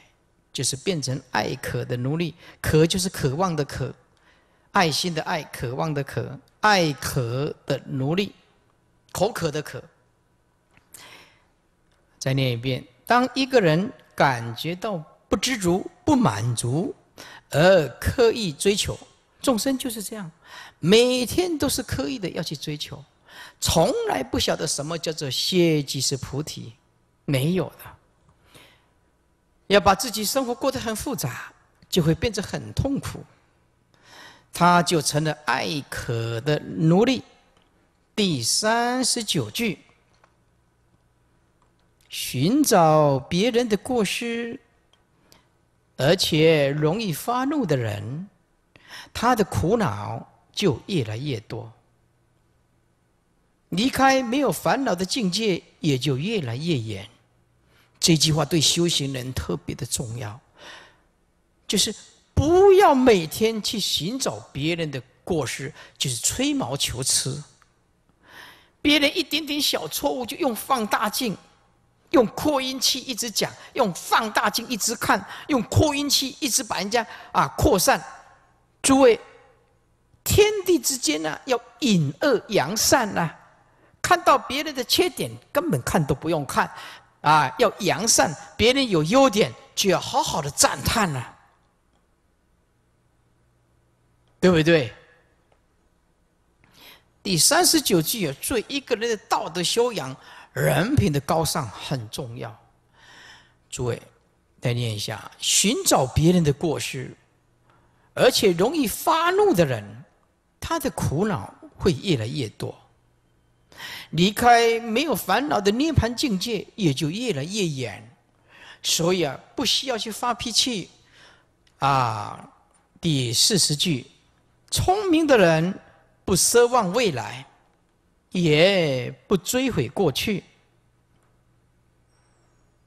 Speaker 1: 就是变成爱渴的奴隶，渴就是渴望的渴，爱心的爱，渴望的渴，爱渴的奴隶，口渴的渴。再念一遍：当一个人感觉到。不知足、不满足，而刻意追求众生就是这样，每天都是刻意的要去追求，从来不晓得什么叫做歇即是菩提，没有的。要把自己生活过得很复杂，就会变得很痛苦，他就成了爱可的奴隶。第三十九句，寻找别人的过失。而且容易发怒的人，他的苦恼就越来越多。离开没有烦恼的境界也就越来越远。这句话对修行人特别的重要，就是不要每天去寻找别人的过失，就是吹毛求疵。别人一点点小错误就用放大镜。用扩音器一直讲，用放大镜一直看，用扩音器一直把人家啊扩散。诸位，天地之间呢，要引恶扬善呐。看到别人的缺点，根本看都不用看，啊，要扬善。别人有优点，就要好好的赞叹呐，对不对？第三十九句啊，做一个人的道德修养。人品的高尚很重要，诸位，再念一下：寻找别人的过失，而且容易发怒的人，他的苦恼会越来越多，离开没有烦恼的涅槃境界也就越来越远。所以啊，不需要去发脾气。啊，第四十句，聪明的人不奢望未来。也不追悔过去，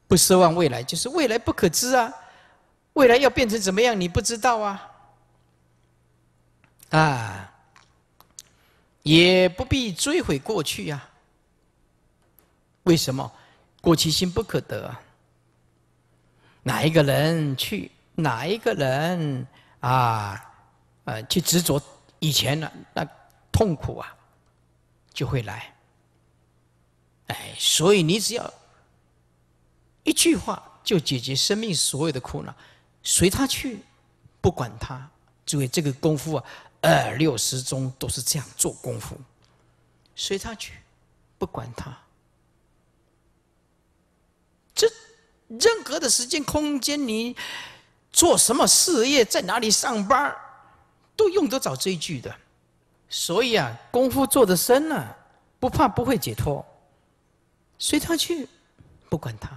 Speaker 1: 不奢望未来，就是未来不可知啊！未来要变成怎么样，你不知道啊！啊，也不必追悔过去呀。为什么？过去心不可得。哪一个人去？哪一个人啊？呃，去执着以前的那痛苦啊？就会来，哎，所以你只要一句话就解决生命所有的苦恼，随他去，不管他。注意这个功夫啊，二六十中都是这样做功夫，随他去，不管他。这任何的时间、空间，你做什么事业，在哪里上班都用得着这一句的。所以啊，功夫做得深了，不怕不会解脱，随他去，不管他。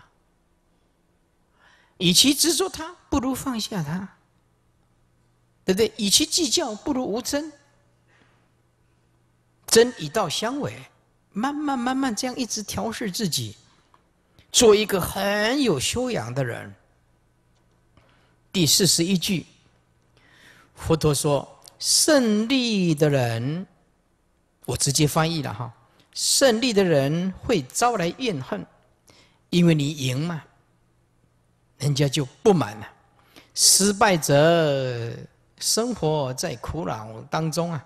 Speaker 1: 与其执着他，不如放下他，对不对？与其计较，不如无争。争以道相违，慢慢慢慢这样一直调试自己，做一个很有修养的人。第四十一句，佛陀说。胜利的人，我直接翻译了哈。胜利的人会招来怨恨，因为你赢嘛，人家就不满了。失败者生活在苦恼当中啊。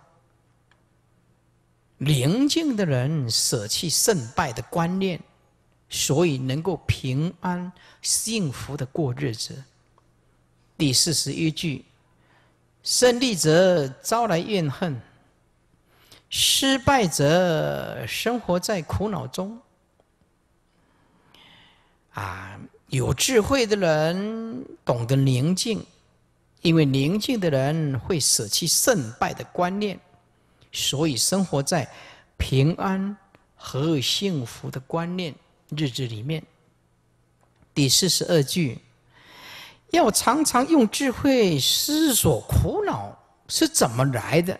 Speaker 1: 宁静的人舍弃胜败的观念，所以能够平安幸福的过日子。第四十一句。胜利者招来怨恨，失败者生活在苦恼中。啊，有智慧的人懂得宁静，因为宁静的人会舍弃胜败的观念，所以生活在平安和幸福的观念日子里面。第四十二句。要常常用智慧思索苦恼是怎么来的，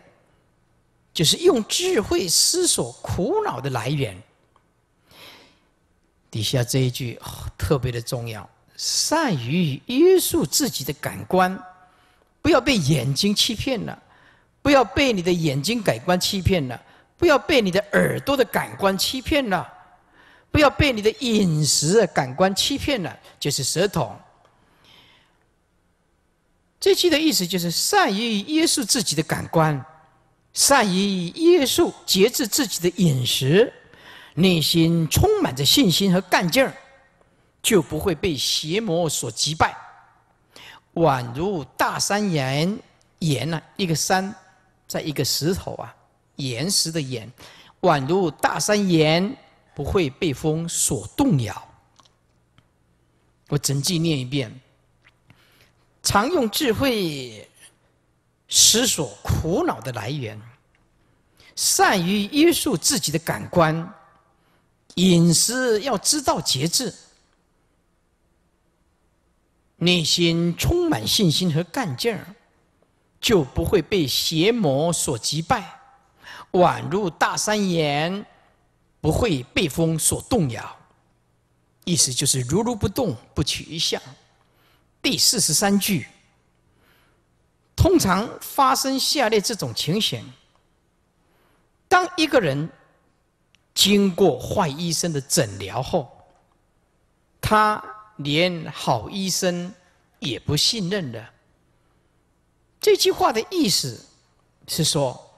Speaker 1: 就是用智慧思索苦恼的来源。底下这一句特别的重要：善于约束自己的感官，不要被眼睛欺骗了，不要被你的眼睛感官欺骗了，不要被你的耳朵的感官欺骗了，不要被你的饮食感官欺骗了，就是舌头。这句的意思就是善于约束自己的感官，善于约束节制自己的饮食，内心充满着信心和干劲儿，就不会被邪魔所击败。宛如大山岩，岩呢一个山，在一个石头啊，岩石的岩，宛如大山岩不会被风所动摇。我整句念一遍。常用智慧思索苦恼的来源，善于约束自己的感官，饮食要知道节制，内心充满信心和干劲儿，就不会被邪魔所击败，宛如大山岩不会被风所动摇。意思就是如如不动，不取一相。第四十三句，通常发生下列这种情形：当一个人经过坏医生的诊疗后，他连好医生也不信任了。这句话的意思是说，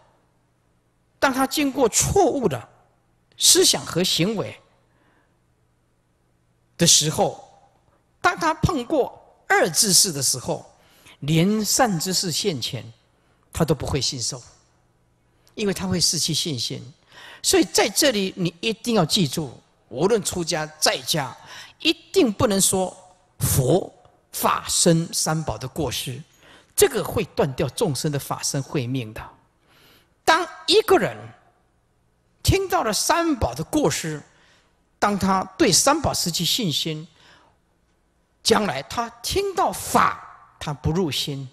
Speaker 1: 当他经过错误的思想和行为的时候，当他碰过。二智士的时候，连善知识现前，他都不会信受，因为他会失去信心。所以在这里，你一定要记住，无论出家在家，一定不能说佛法身三宝的过失，这个会断掉众生的法身慧命的。当一个人听到了三宝的过失，当他对三宝失去信心。将来他听到法，他不入心。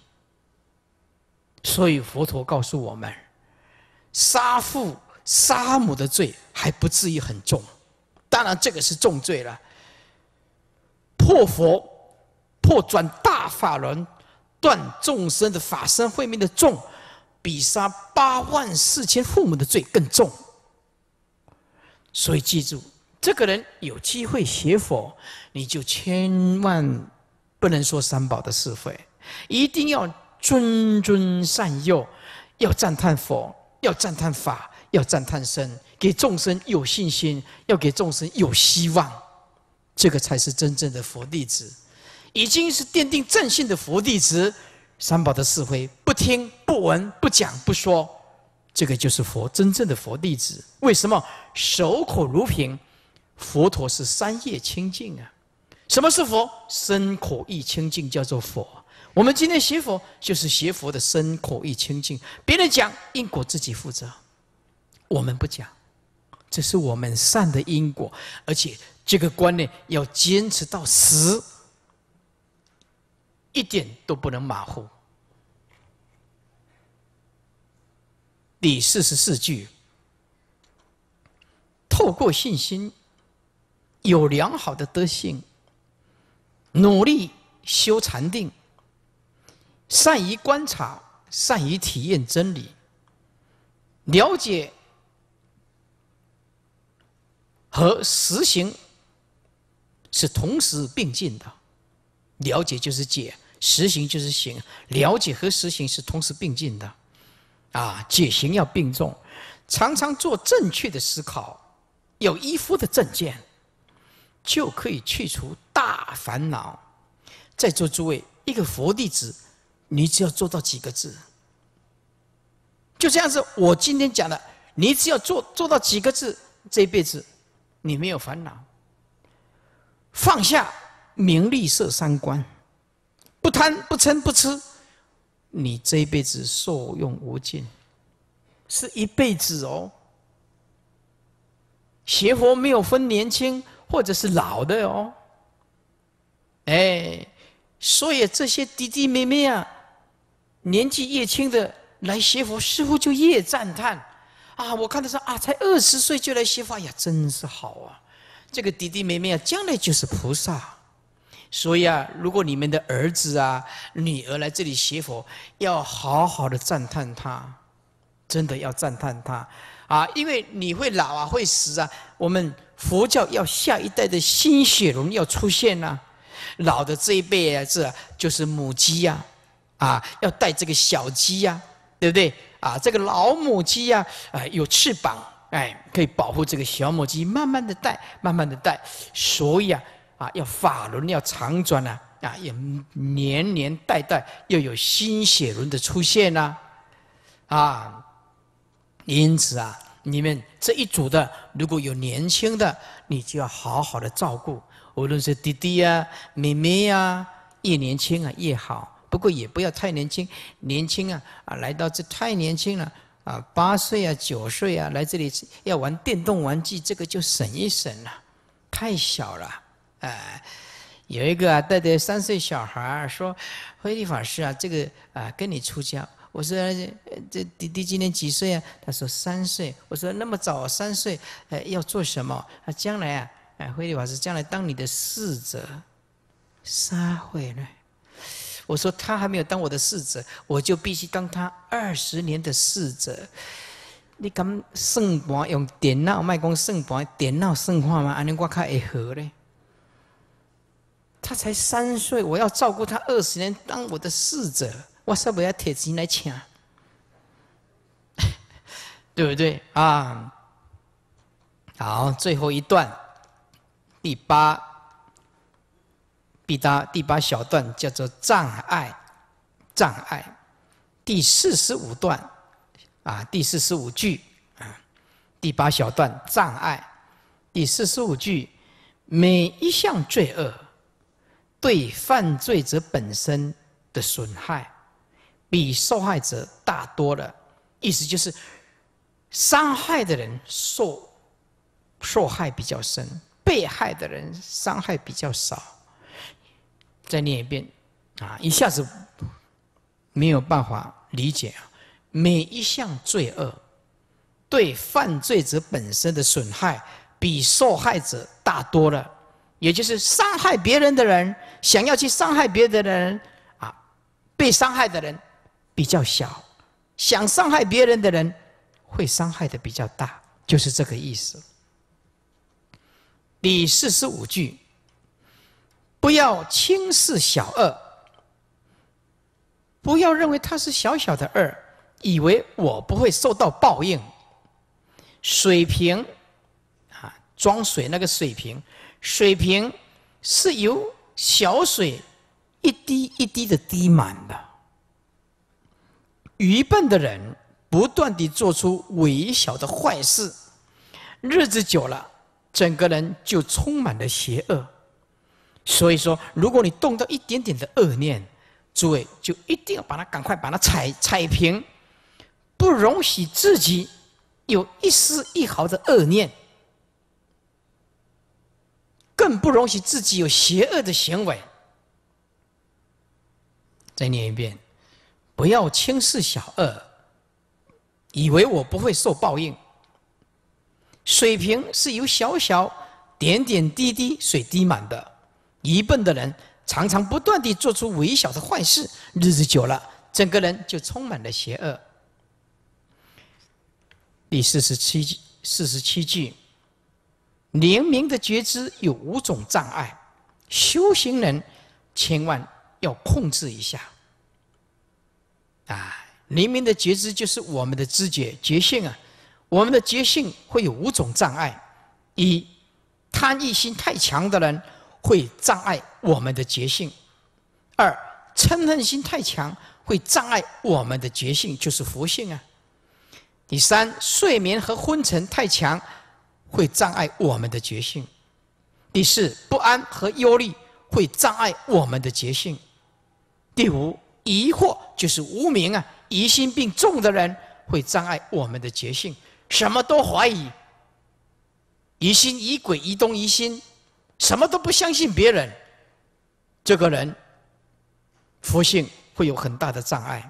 Speaker 1: 所以佛陀告诉我们，杀父杀母的罪还不至于很重，当然这个是重罪了。破佛、破转大法轮、断众生的法身慧命的重，比杀八万四千父母的罪更重。所以记住。这个人有机会学佛，你就千万不能说三宝的是非，一定要尊尊善诱，要赞叹佛，要赞叹法，要赞叹身，给众生有信心，要给众生有希望，这个才是真正的佛弟子，已经是奠定正信的佛弟子，三宝的是非不听不闻不讲不说，这个就是佛真正的佛弟子。为什么守口如瓶？佛陀是三业清净啊！什么是佛？身口意清净叫做佛。我们今天学佛，就是学佛的身口意清净。别人讲因果，自己负责。我们不讲，这是我们善的因果，而且这个观念要坚持到死，一点都不能马虎。第四十四句，透过信心。有良好的德性，努力修禅定，善于观察，善于体验真理，了解和实行是同时并进的。了解就是解，实行就是行。了解和实行是同时并进的，啊，解行要并重，常常做正确的思考，有依夫的正见。就可以去除大烦恼。在座诸位，一个佛弟子，你只要做到几个字，就这样子。我今天讲的，你只要做做到几个字，这一辈子你没有烦恼。放下名利色三观，不贪不嗔不痴，你这一辈子受用无尽，是一辈子哦。邪佛没有分年轻。或者是老的哦，哎，所以这些弟弟妹妹啊，年纪越轻的来学佛，师乎就越赞叹。啊，我看他说啊，才二十岁就来学佛，呀，真是好啊。这个弟弟妹妹啊，将来就是菩萨。所以啊，如果你们的儿子啊、女儿来这里学佛，要好好的赞叹他，真的要赞叹他啊，因为你会老啊，会死啊，我们。佛教要下一代的新血轮要出现呐，老的这一辈子就是母鸡呀，啊，要带这个小鸡呀，对不对？啊，这个老母鸡呀，啊，有翅膀，哎，可以保护这个小母鸡，慢慢的带，慢慢的带。所以啊，啊，要法轮要长转呐，啊，要年年代代又有新血轮的出现呐，啊，因此啊，你们。这一组的如果有年轻的，你就要好好的照顾。无论是弟弟呀、妹妹呀，越年轻啊越好。不过也不要太年轻，年轻啊啊，来到这太年轻了啊，八岁啊、九岁啊，来这里要玩电动玩具，这个就省一省了，太小了。哎，有一个啊，带着三岁小孩说：“慧立法师啊，这个啊，跟你出家。”我说：“这弟弟今年几岁啊？”他说：“三岁。”我说：“那么早三岁，哎，要做什么？”他将来啊，哎，慧利法师将来当你的侍者，三岁呢？我说他还没有当我的侍者，我就必须当他二十年的侍者。你敢圣盘用电脑卖光圣盘，电脑圣化吗？安尼我卡会合呢？他才三岁，我要照顾他二十年，当我的侍者。我说不要贴钱来抢，对不对啊？好，最后一段，第八，第八第八小段叫做障碍，障碍，第四十五段，啊，第四十五句，啊，第八小段障碍，第四十五句，每一项罪恶对犯罪者本身的损害。比受害者大多了，意思就是，伤害的人受受害比较深，被害的人伤害比较少。再念一遍，啊，一下子没有办法理解啊。每一项罪恶对犯罪者本身的损害比受害者大多了，也就是伤害别人的人想要去伤害别人的人啊，被伤害的人。比较小，想伤害别人的人，会伤害的比较大，就是这个意思。第四十五句，不要轻视小恶，不要认为他是小小的恶，以为我不会受到报应。水瓶，啊，装水那个水瓶，水瓶是由小水一滴一滴的滴满的。愚笨的人不断地做出微小的坏事，日子久了，整个人就充满了邪恶。所以说，如果你动到一点点的恶念，诸位就一定要把它赶快把它踩踩平，不容许自己有一丝一毫的恶念，更不容许自己有邪恶的行为。再念一遍。不要轻视小恶，以为我不会受报应。水瓶是由小小点点滴滴水滴满的，愚笨的人常常不断地做出微小的坏事，日子久了，整个人就充满了邪恶。第四十七四十七句，黎明的觉知有五种障碍，修行人千万要控制一下。啊，黎明的觉知就是我们的知觉觉性啊。我们的觉性会有五种障碍：一、贪欲心太强的人会障碍我们的觉性；二、嗔恨心太强会障碍我们的觉性，就是佛性啊；第三，睡眠和昏沉太强会障碍我们的觉性；第四，不安和忧虑会障碍我们的觉性；第五。疑惑就是无明啊，疑心病重的人会障碍我们的觉性，什么都怀疑，疑心疑鬼疑东疑西，什么都不相信别人，这个人佛性会有很大的障碍。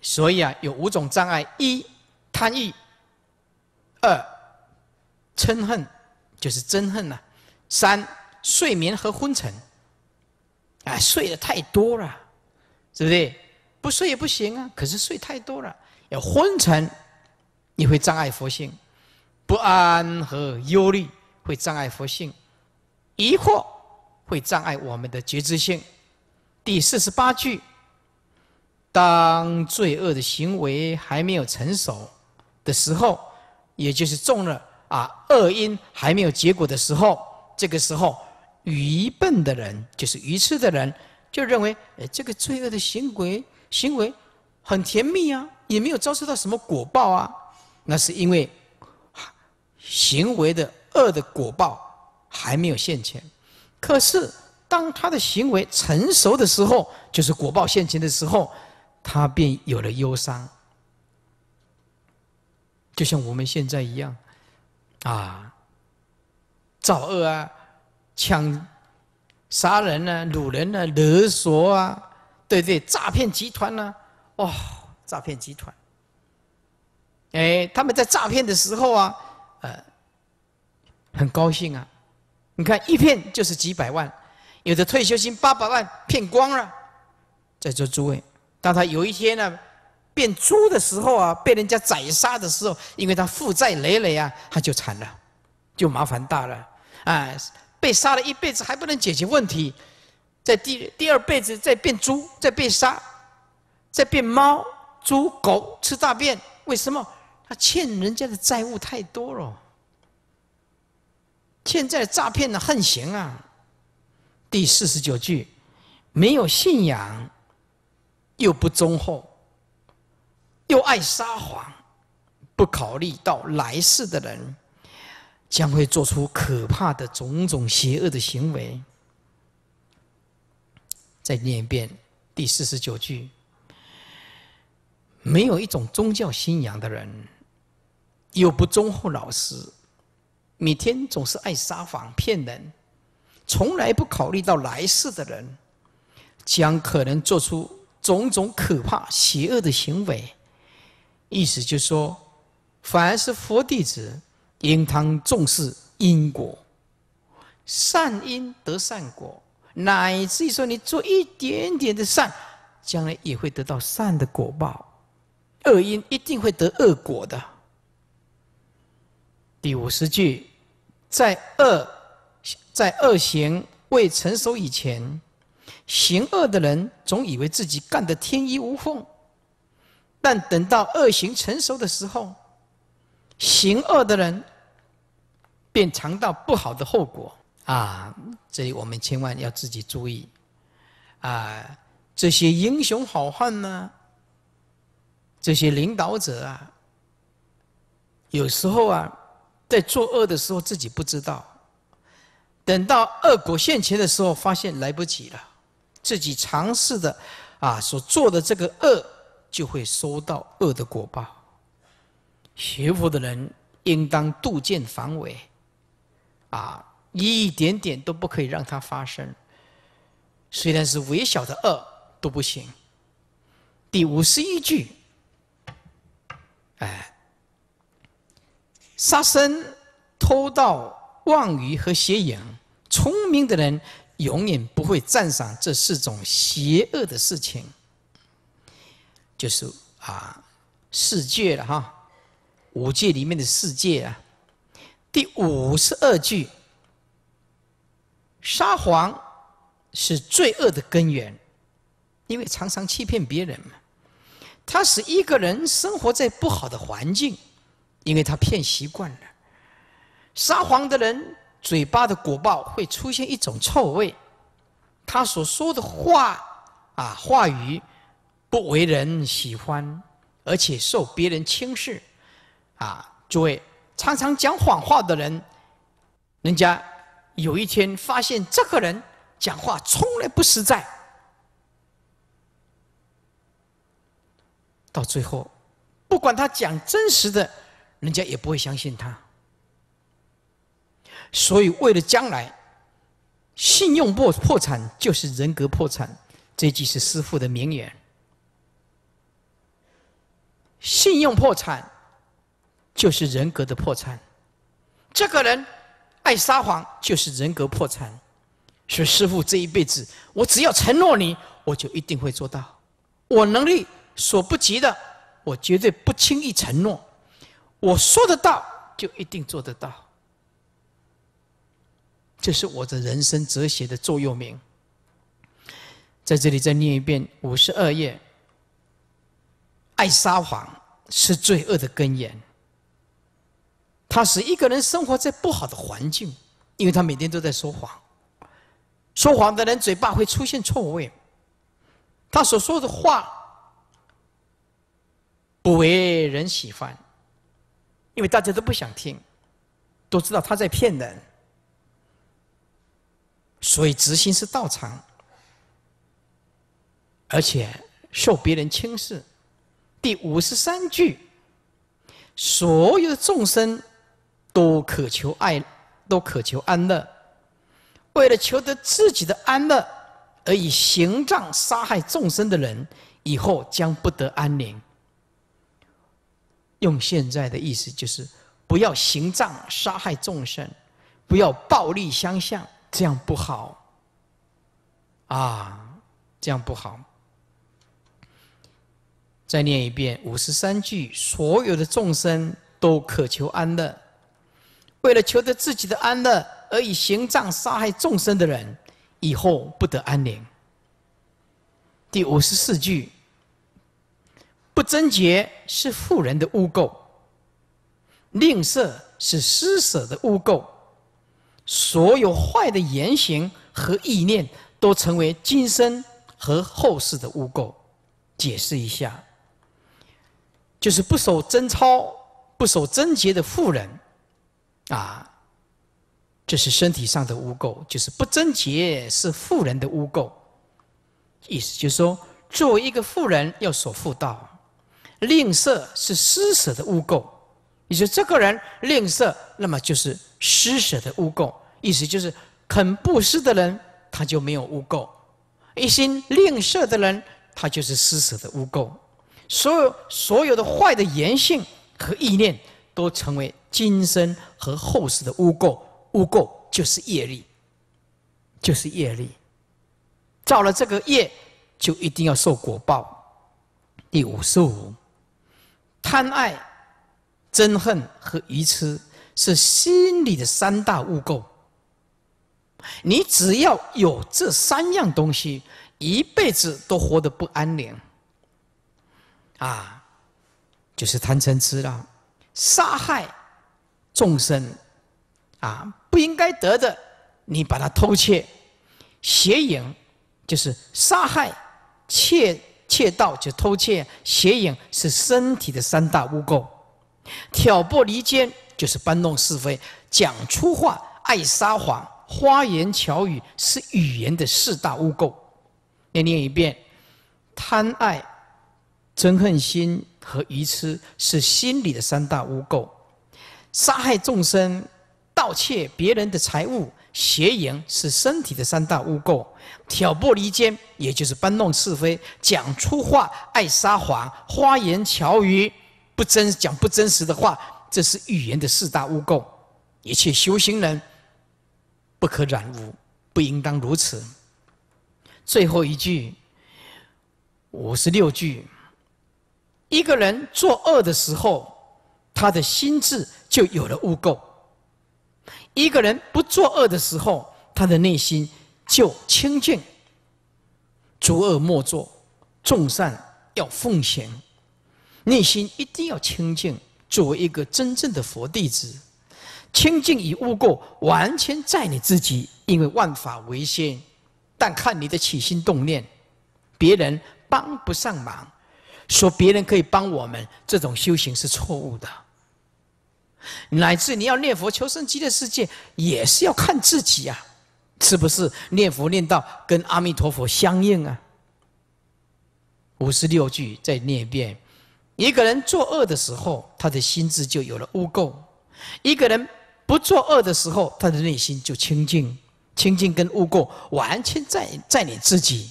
Speaker 1: 所以啊，有五种障碍：一、贪欲；二、嗔恨，就是憎恨呐；三、睡眠和昏沉。哎，睡的太多了，对不对？不睡也不行啊。可是睡太多了，要昏沉，你会障碍佛性；不安和忧虑会障碍佛性；疑惑会障碍我们的觉知性。第四十八句：当罪恶的行为还没有成熟的时候，也就是中了啊恶因还没有结果的时候，这个时候。愚笨的人就是愚痴的人，就认为，哎，这个罪恶的行为行为很甜蜜啊，也没有遭受到什么果报啊。那是因为，行为的恶的果报还没有现前。可是，当他的行为成熟的时候，就是果报现前的时候，他便有了忧伤。就像我们现在一样，啊，造恶啊。抢、杀人呢，掳人呢，勒索啊，对对，诈骗集团呢，哇，诈骗集团。哎，他们在诈骗的时候啊，呃，很高兴啊，你看一骗就是几百万，有的退休金八百万骗光了，在座诸位，当他有一天呢，变猪的时候啊，被人家宰杀的时候，因为他负债累累啊，他就惨了，就麻烦大了，哎。被杀了一辈子还不能解决问题，在第第二辈子在变猪，在被杀，在变猫、猪、狗吃大便，为什么？他欠人家的债务太多了。欠债诈骗的横行啊！第四十九句，没有信仰，又不忠厚，又爱撒谎，不考虑到来世的人。将会做出可怕的种种邪恶的行为。再念一遍第四十九句：没有一种宗教信仰的人，又不忠厚老实，每天总是爱撒谎骗人，从来不考虑到来世的人，将可能做出种种可怕邪恶的行为。意思就是说，凡是佛弟子。应当重视因果，善因得善果，乃至于说你做一点点的善，将来也会得到善的果报；恶因一定会得恶果的。第五十句，在恶在恶行未成熟以前，行恶的人总以为自己干得天衣无缝，但等到恶行成熟的时候，行恶的人。便尝到不好的后果啊！这里我们千万要自己注意啊！这些英雄好汉呢，这些领导者啊，有时候啊，在作恶的时候自己不知道，等到恶果现前的时候，发现来不及了，自己尝试的啊所做的这个恶，就会收到恶的果报。学佛的人应当杜渐防伪。啊，一点点都不可以让它发生。虽然是微小的恶都不行。第五十一句，哎，杀生、偷盗、妄语和邪淫，聪明的人永远不会赞赏这四种邪恶的事情。就是啊，世界了哈，五界里面的世界啊。第五十二句，撒谎是罪恶的根源，因为常常欺骗别人嘛。他使一个人生活在不好的环境，因为他骗习惯了。撒谎的人嘴巴的果报会出现一种臭味，他所说的话啊话语不为人喜欢，而且受别人轻视。啊，诸位。常常讲谎话的人，人家有一天发现这个人讲话从来不实在，到最后，不管他讲真实的，人家也不会相信他。所以，为了将来，信用破破产就是人格破产。这句是师父的名言。信用破产。就是人格的破产。这个人爱撒谎，就是人格破产。所以师父这一辈子，我只要承诺你，我就一定会做到。我能力所不及的，我绝对不轻易承诺。我说得到，就一定做得到。这是我的人生哲学的座右铭。在这里再念一遍五十二页：爱撒谎是罪恶的根源。他是一个人生活在不好的环境，因为他每天都在说谎。说谎的人嘴巴会出现错位，他所说的话不为人喜欢，因为大家都不想听，都知道他在骗人，所以执行是道场，而且受别人轻视。第五十三句，所有的众生。都渴求爱，都渴求安乐。为了求得自己的安乐，而以行杖杀害众生的人，以后将不得安宁。用现在的意思就是：不要行杖杀害众生，不要暴力相向，这样不好。啊，这样不好。再念一遍五十三句：所有的众生都渴求安乐。为了求得自己的安乐而以行杖杀害众生的人，以后不得安宁。第五十四句：不贞洁是富人的污垢，吝啬是施舍的污垢，所有坏的言行和意念都成为今生和后世的污垢。解释一下，就是不守贞操、不守贞洁的富人。啊，这是身体上的污垢，就是不贞洁，是富人的污垢。意思就是说，作为一个富人要守妇道，吝啬是施舍的污垢。你说这个人吝啬，那么就是施舍的污垢。意思就是肯布施的人，他就没有污垢；一心吝啬的人，他就是施舍的污垢。所有所有的坏的言性和意念。都成为今生和后世的污垢，污垢就是业力，就是业力。造了这个业，就一定要受果报。第五十五，贪爱、憎恨和愚痴是心理的三大污垢。你只要有这三样东西，一辈子都活得不安宁。啊，就是贪嗔痴了。杀害众生啊，不应该得的，你把它偷窃；邪淫就是杀害、窃窃盗，就偷窃；邪淫是身体的三大污垢；挑拨离间就是搬弄是非；讲粗话、爱撒谎、花言巧语是语言的四大污垢。念念一遍：贪爱、憎恨心。和愚痴是心理的三大污垢，杀害众生、盗窃别人的财物、邪淫是身体的三大污垢，挑拨离间，也就是搬弄是非、讲粗话、爱撒谎、花言巧语、不真讲不真实的话，这是语言的四大污垢。一切修行人不可染污，不应当如此。最后一句，五十六句。一个人作恶的时候，他的心智就有了污垢；一个人不作恶的时候，他的内心就清净。诸恶莫作，众善要奉行。内心一定要清净。作为一个真正的佛弟子，清净与污垢完全在你自己，因为万法唯心，但看你的起心动念，别人帮不上忙。说别人可以帮我们，这种修行是错误的。乃至你要念佛求生极乐世界，也是要看自己啊，是不是念佛念到跟阿弥陀佛相应啊？五十六句再念一遍：一个人作恶的时候，他的心智就有了污垢；一个人不作恶的时候，他的内心就清净。清净跟污垢，完全在在你自己。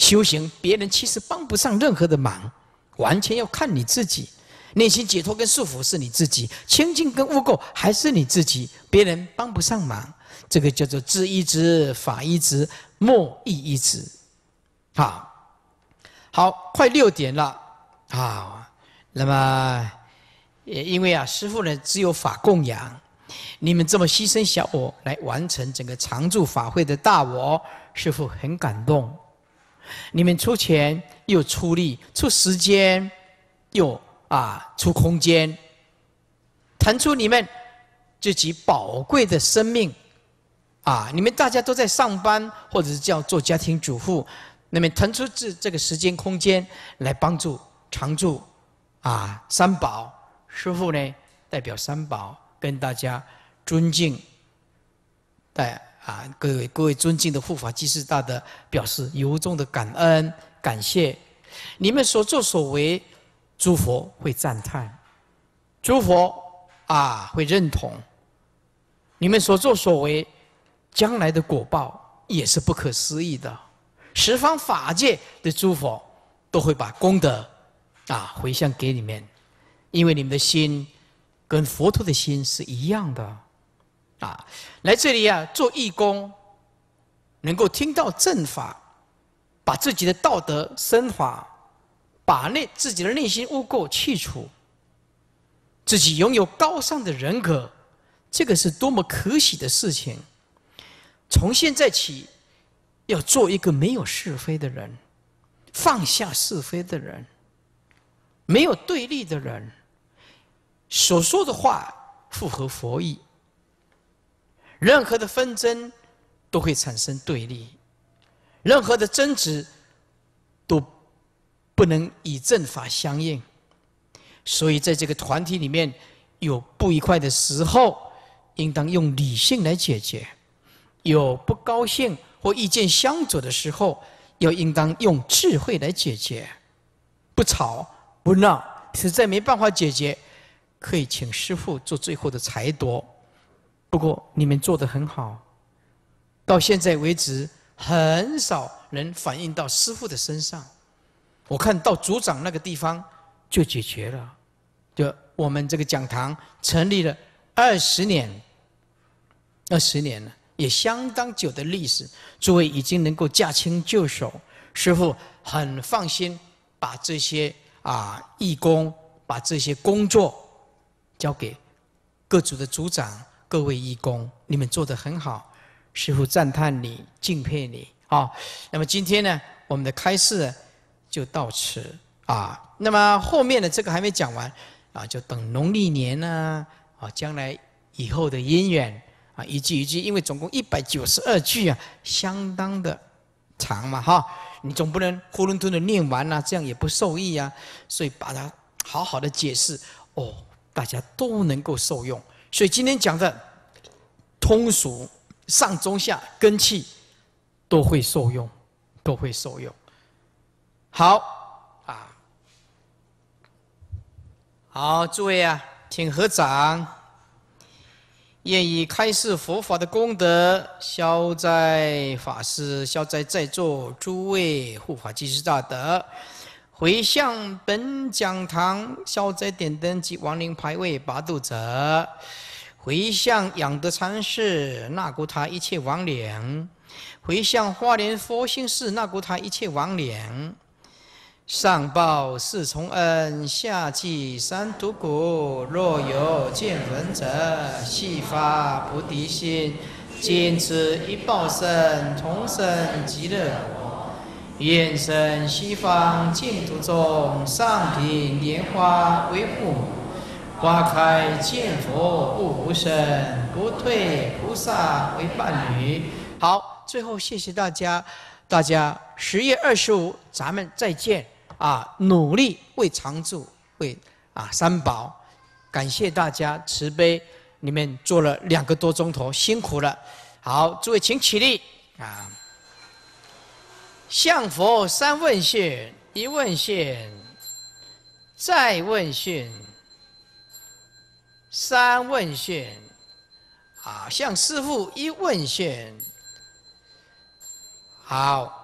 Speaker 1: 修行别人其实帮不上任何的忙，完全要看你自己。内心解脱跟束缚是你自己，清净跟污垢还是你自己。别人帮不上忙，这个叫做知一知法一知莫亦一知。好，好，快六点了啊。那么，也因为啊，师父呢只有法供养你们这么牺牲小我来完成整个常住法会的大我，师父很感动。你们出钱又出力，出时间又啊出空间，腾出你们自己宝贵的生命啊！你们大家都在上班，或者是叫做家庭主妇，你们腾出这这个时间空间来帮助常住啊三宝师傅呢，代表三宝跟大家尊敬的。啊，各位各位尊敬的护法居士，大德表示由衷的感恩感谢，你们所作所为，诸佛会赞叹，诸佛啊会认同，你们所作所为，将来的果报也是不可思议的，十方法界的诸佛都会把功德啊回向给你们，因为你们的心跟佛陀的心是一样的。啊，来这里啊做义工，能够听到正法，把自己的道德升华，把内自己的内心污垢去除，自己拥有高尚的人格，这个是多么可喜的事情！从现在起，要做一个没有是非的人，放下是非的人，没有对立的人，所说的话符合佛意。任何的纷争都会产生对立，任何的争执都不能以正法相应。所以，在这个团体里面有不愉快的时候，应当用理性来解决；有不高兴或意见相左的时候，要应当用智慧来解决。不吵不闹，实在没办法解决，可以请师父做最后的裁夺。不过你们做得很好，到现在为止很少能反映到师傅的身上。我看到组长那个地方就解决了。就我们这个讲堂成立了二十年，二十年了，也相当久的历史。诸位已经能够驾轻就熟，师傅很放心把这些啊义工把这些工作交给各组的组长。各位义工，你们做的很好，师父赞叹你，敬佩你啊。那么今天呢，我们的开示就到此啊。那么后面的这个还没讲完啊，就等农历年呢啊，将来以后的姻缘啊，一句一句，因为总共一百九十二句啊，相当的长嘛哈。你总不能囫囵吞的念完呐，这样也不受益啊。所以把它好好的解释哦，大家都能够受用。所以今天讲的通俗上中下根器都会受用，都会受用。好啊，好，诸位啊，请合掌，愿以开示佛法的功德消灾，法师消灾在座诸位护法积世大德。回向本讲堂消灾点灯及亡灵牌位八度者，回向养德禅师那古他一切亡灵，回向花莲佛心寺那古他一切亡灵，上报四重恩，下济三途苦。若有见闻者，悉发菩提心，尽此一报身，同生极乐。愿生西方净土中，上品莲花为父母。花开见佛不无生，不退菩萨为伴侣。好，最后谢谢大家，大家十月二十五咱们再见啊！努力为常住，为啊三宝，感谢大家慈悲，你们做了两个多钟头，辛苦了。好，诸位请起立啊！向佛三问讯，一问讯，再问讯，三问讯，啊，向师父一问讯，好。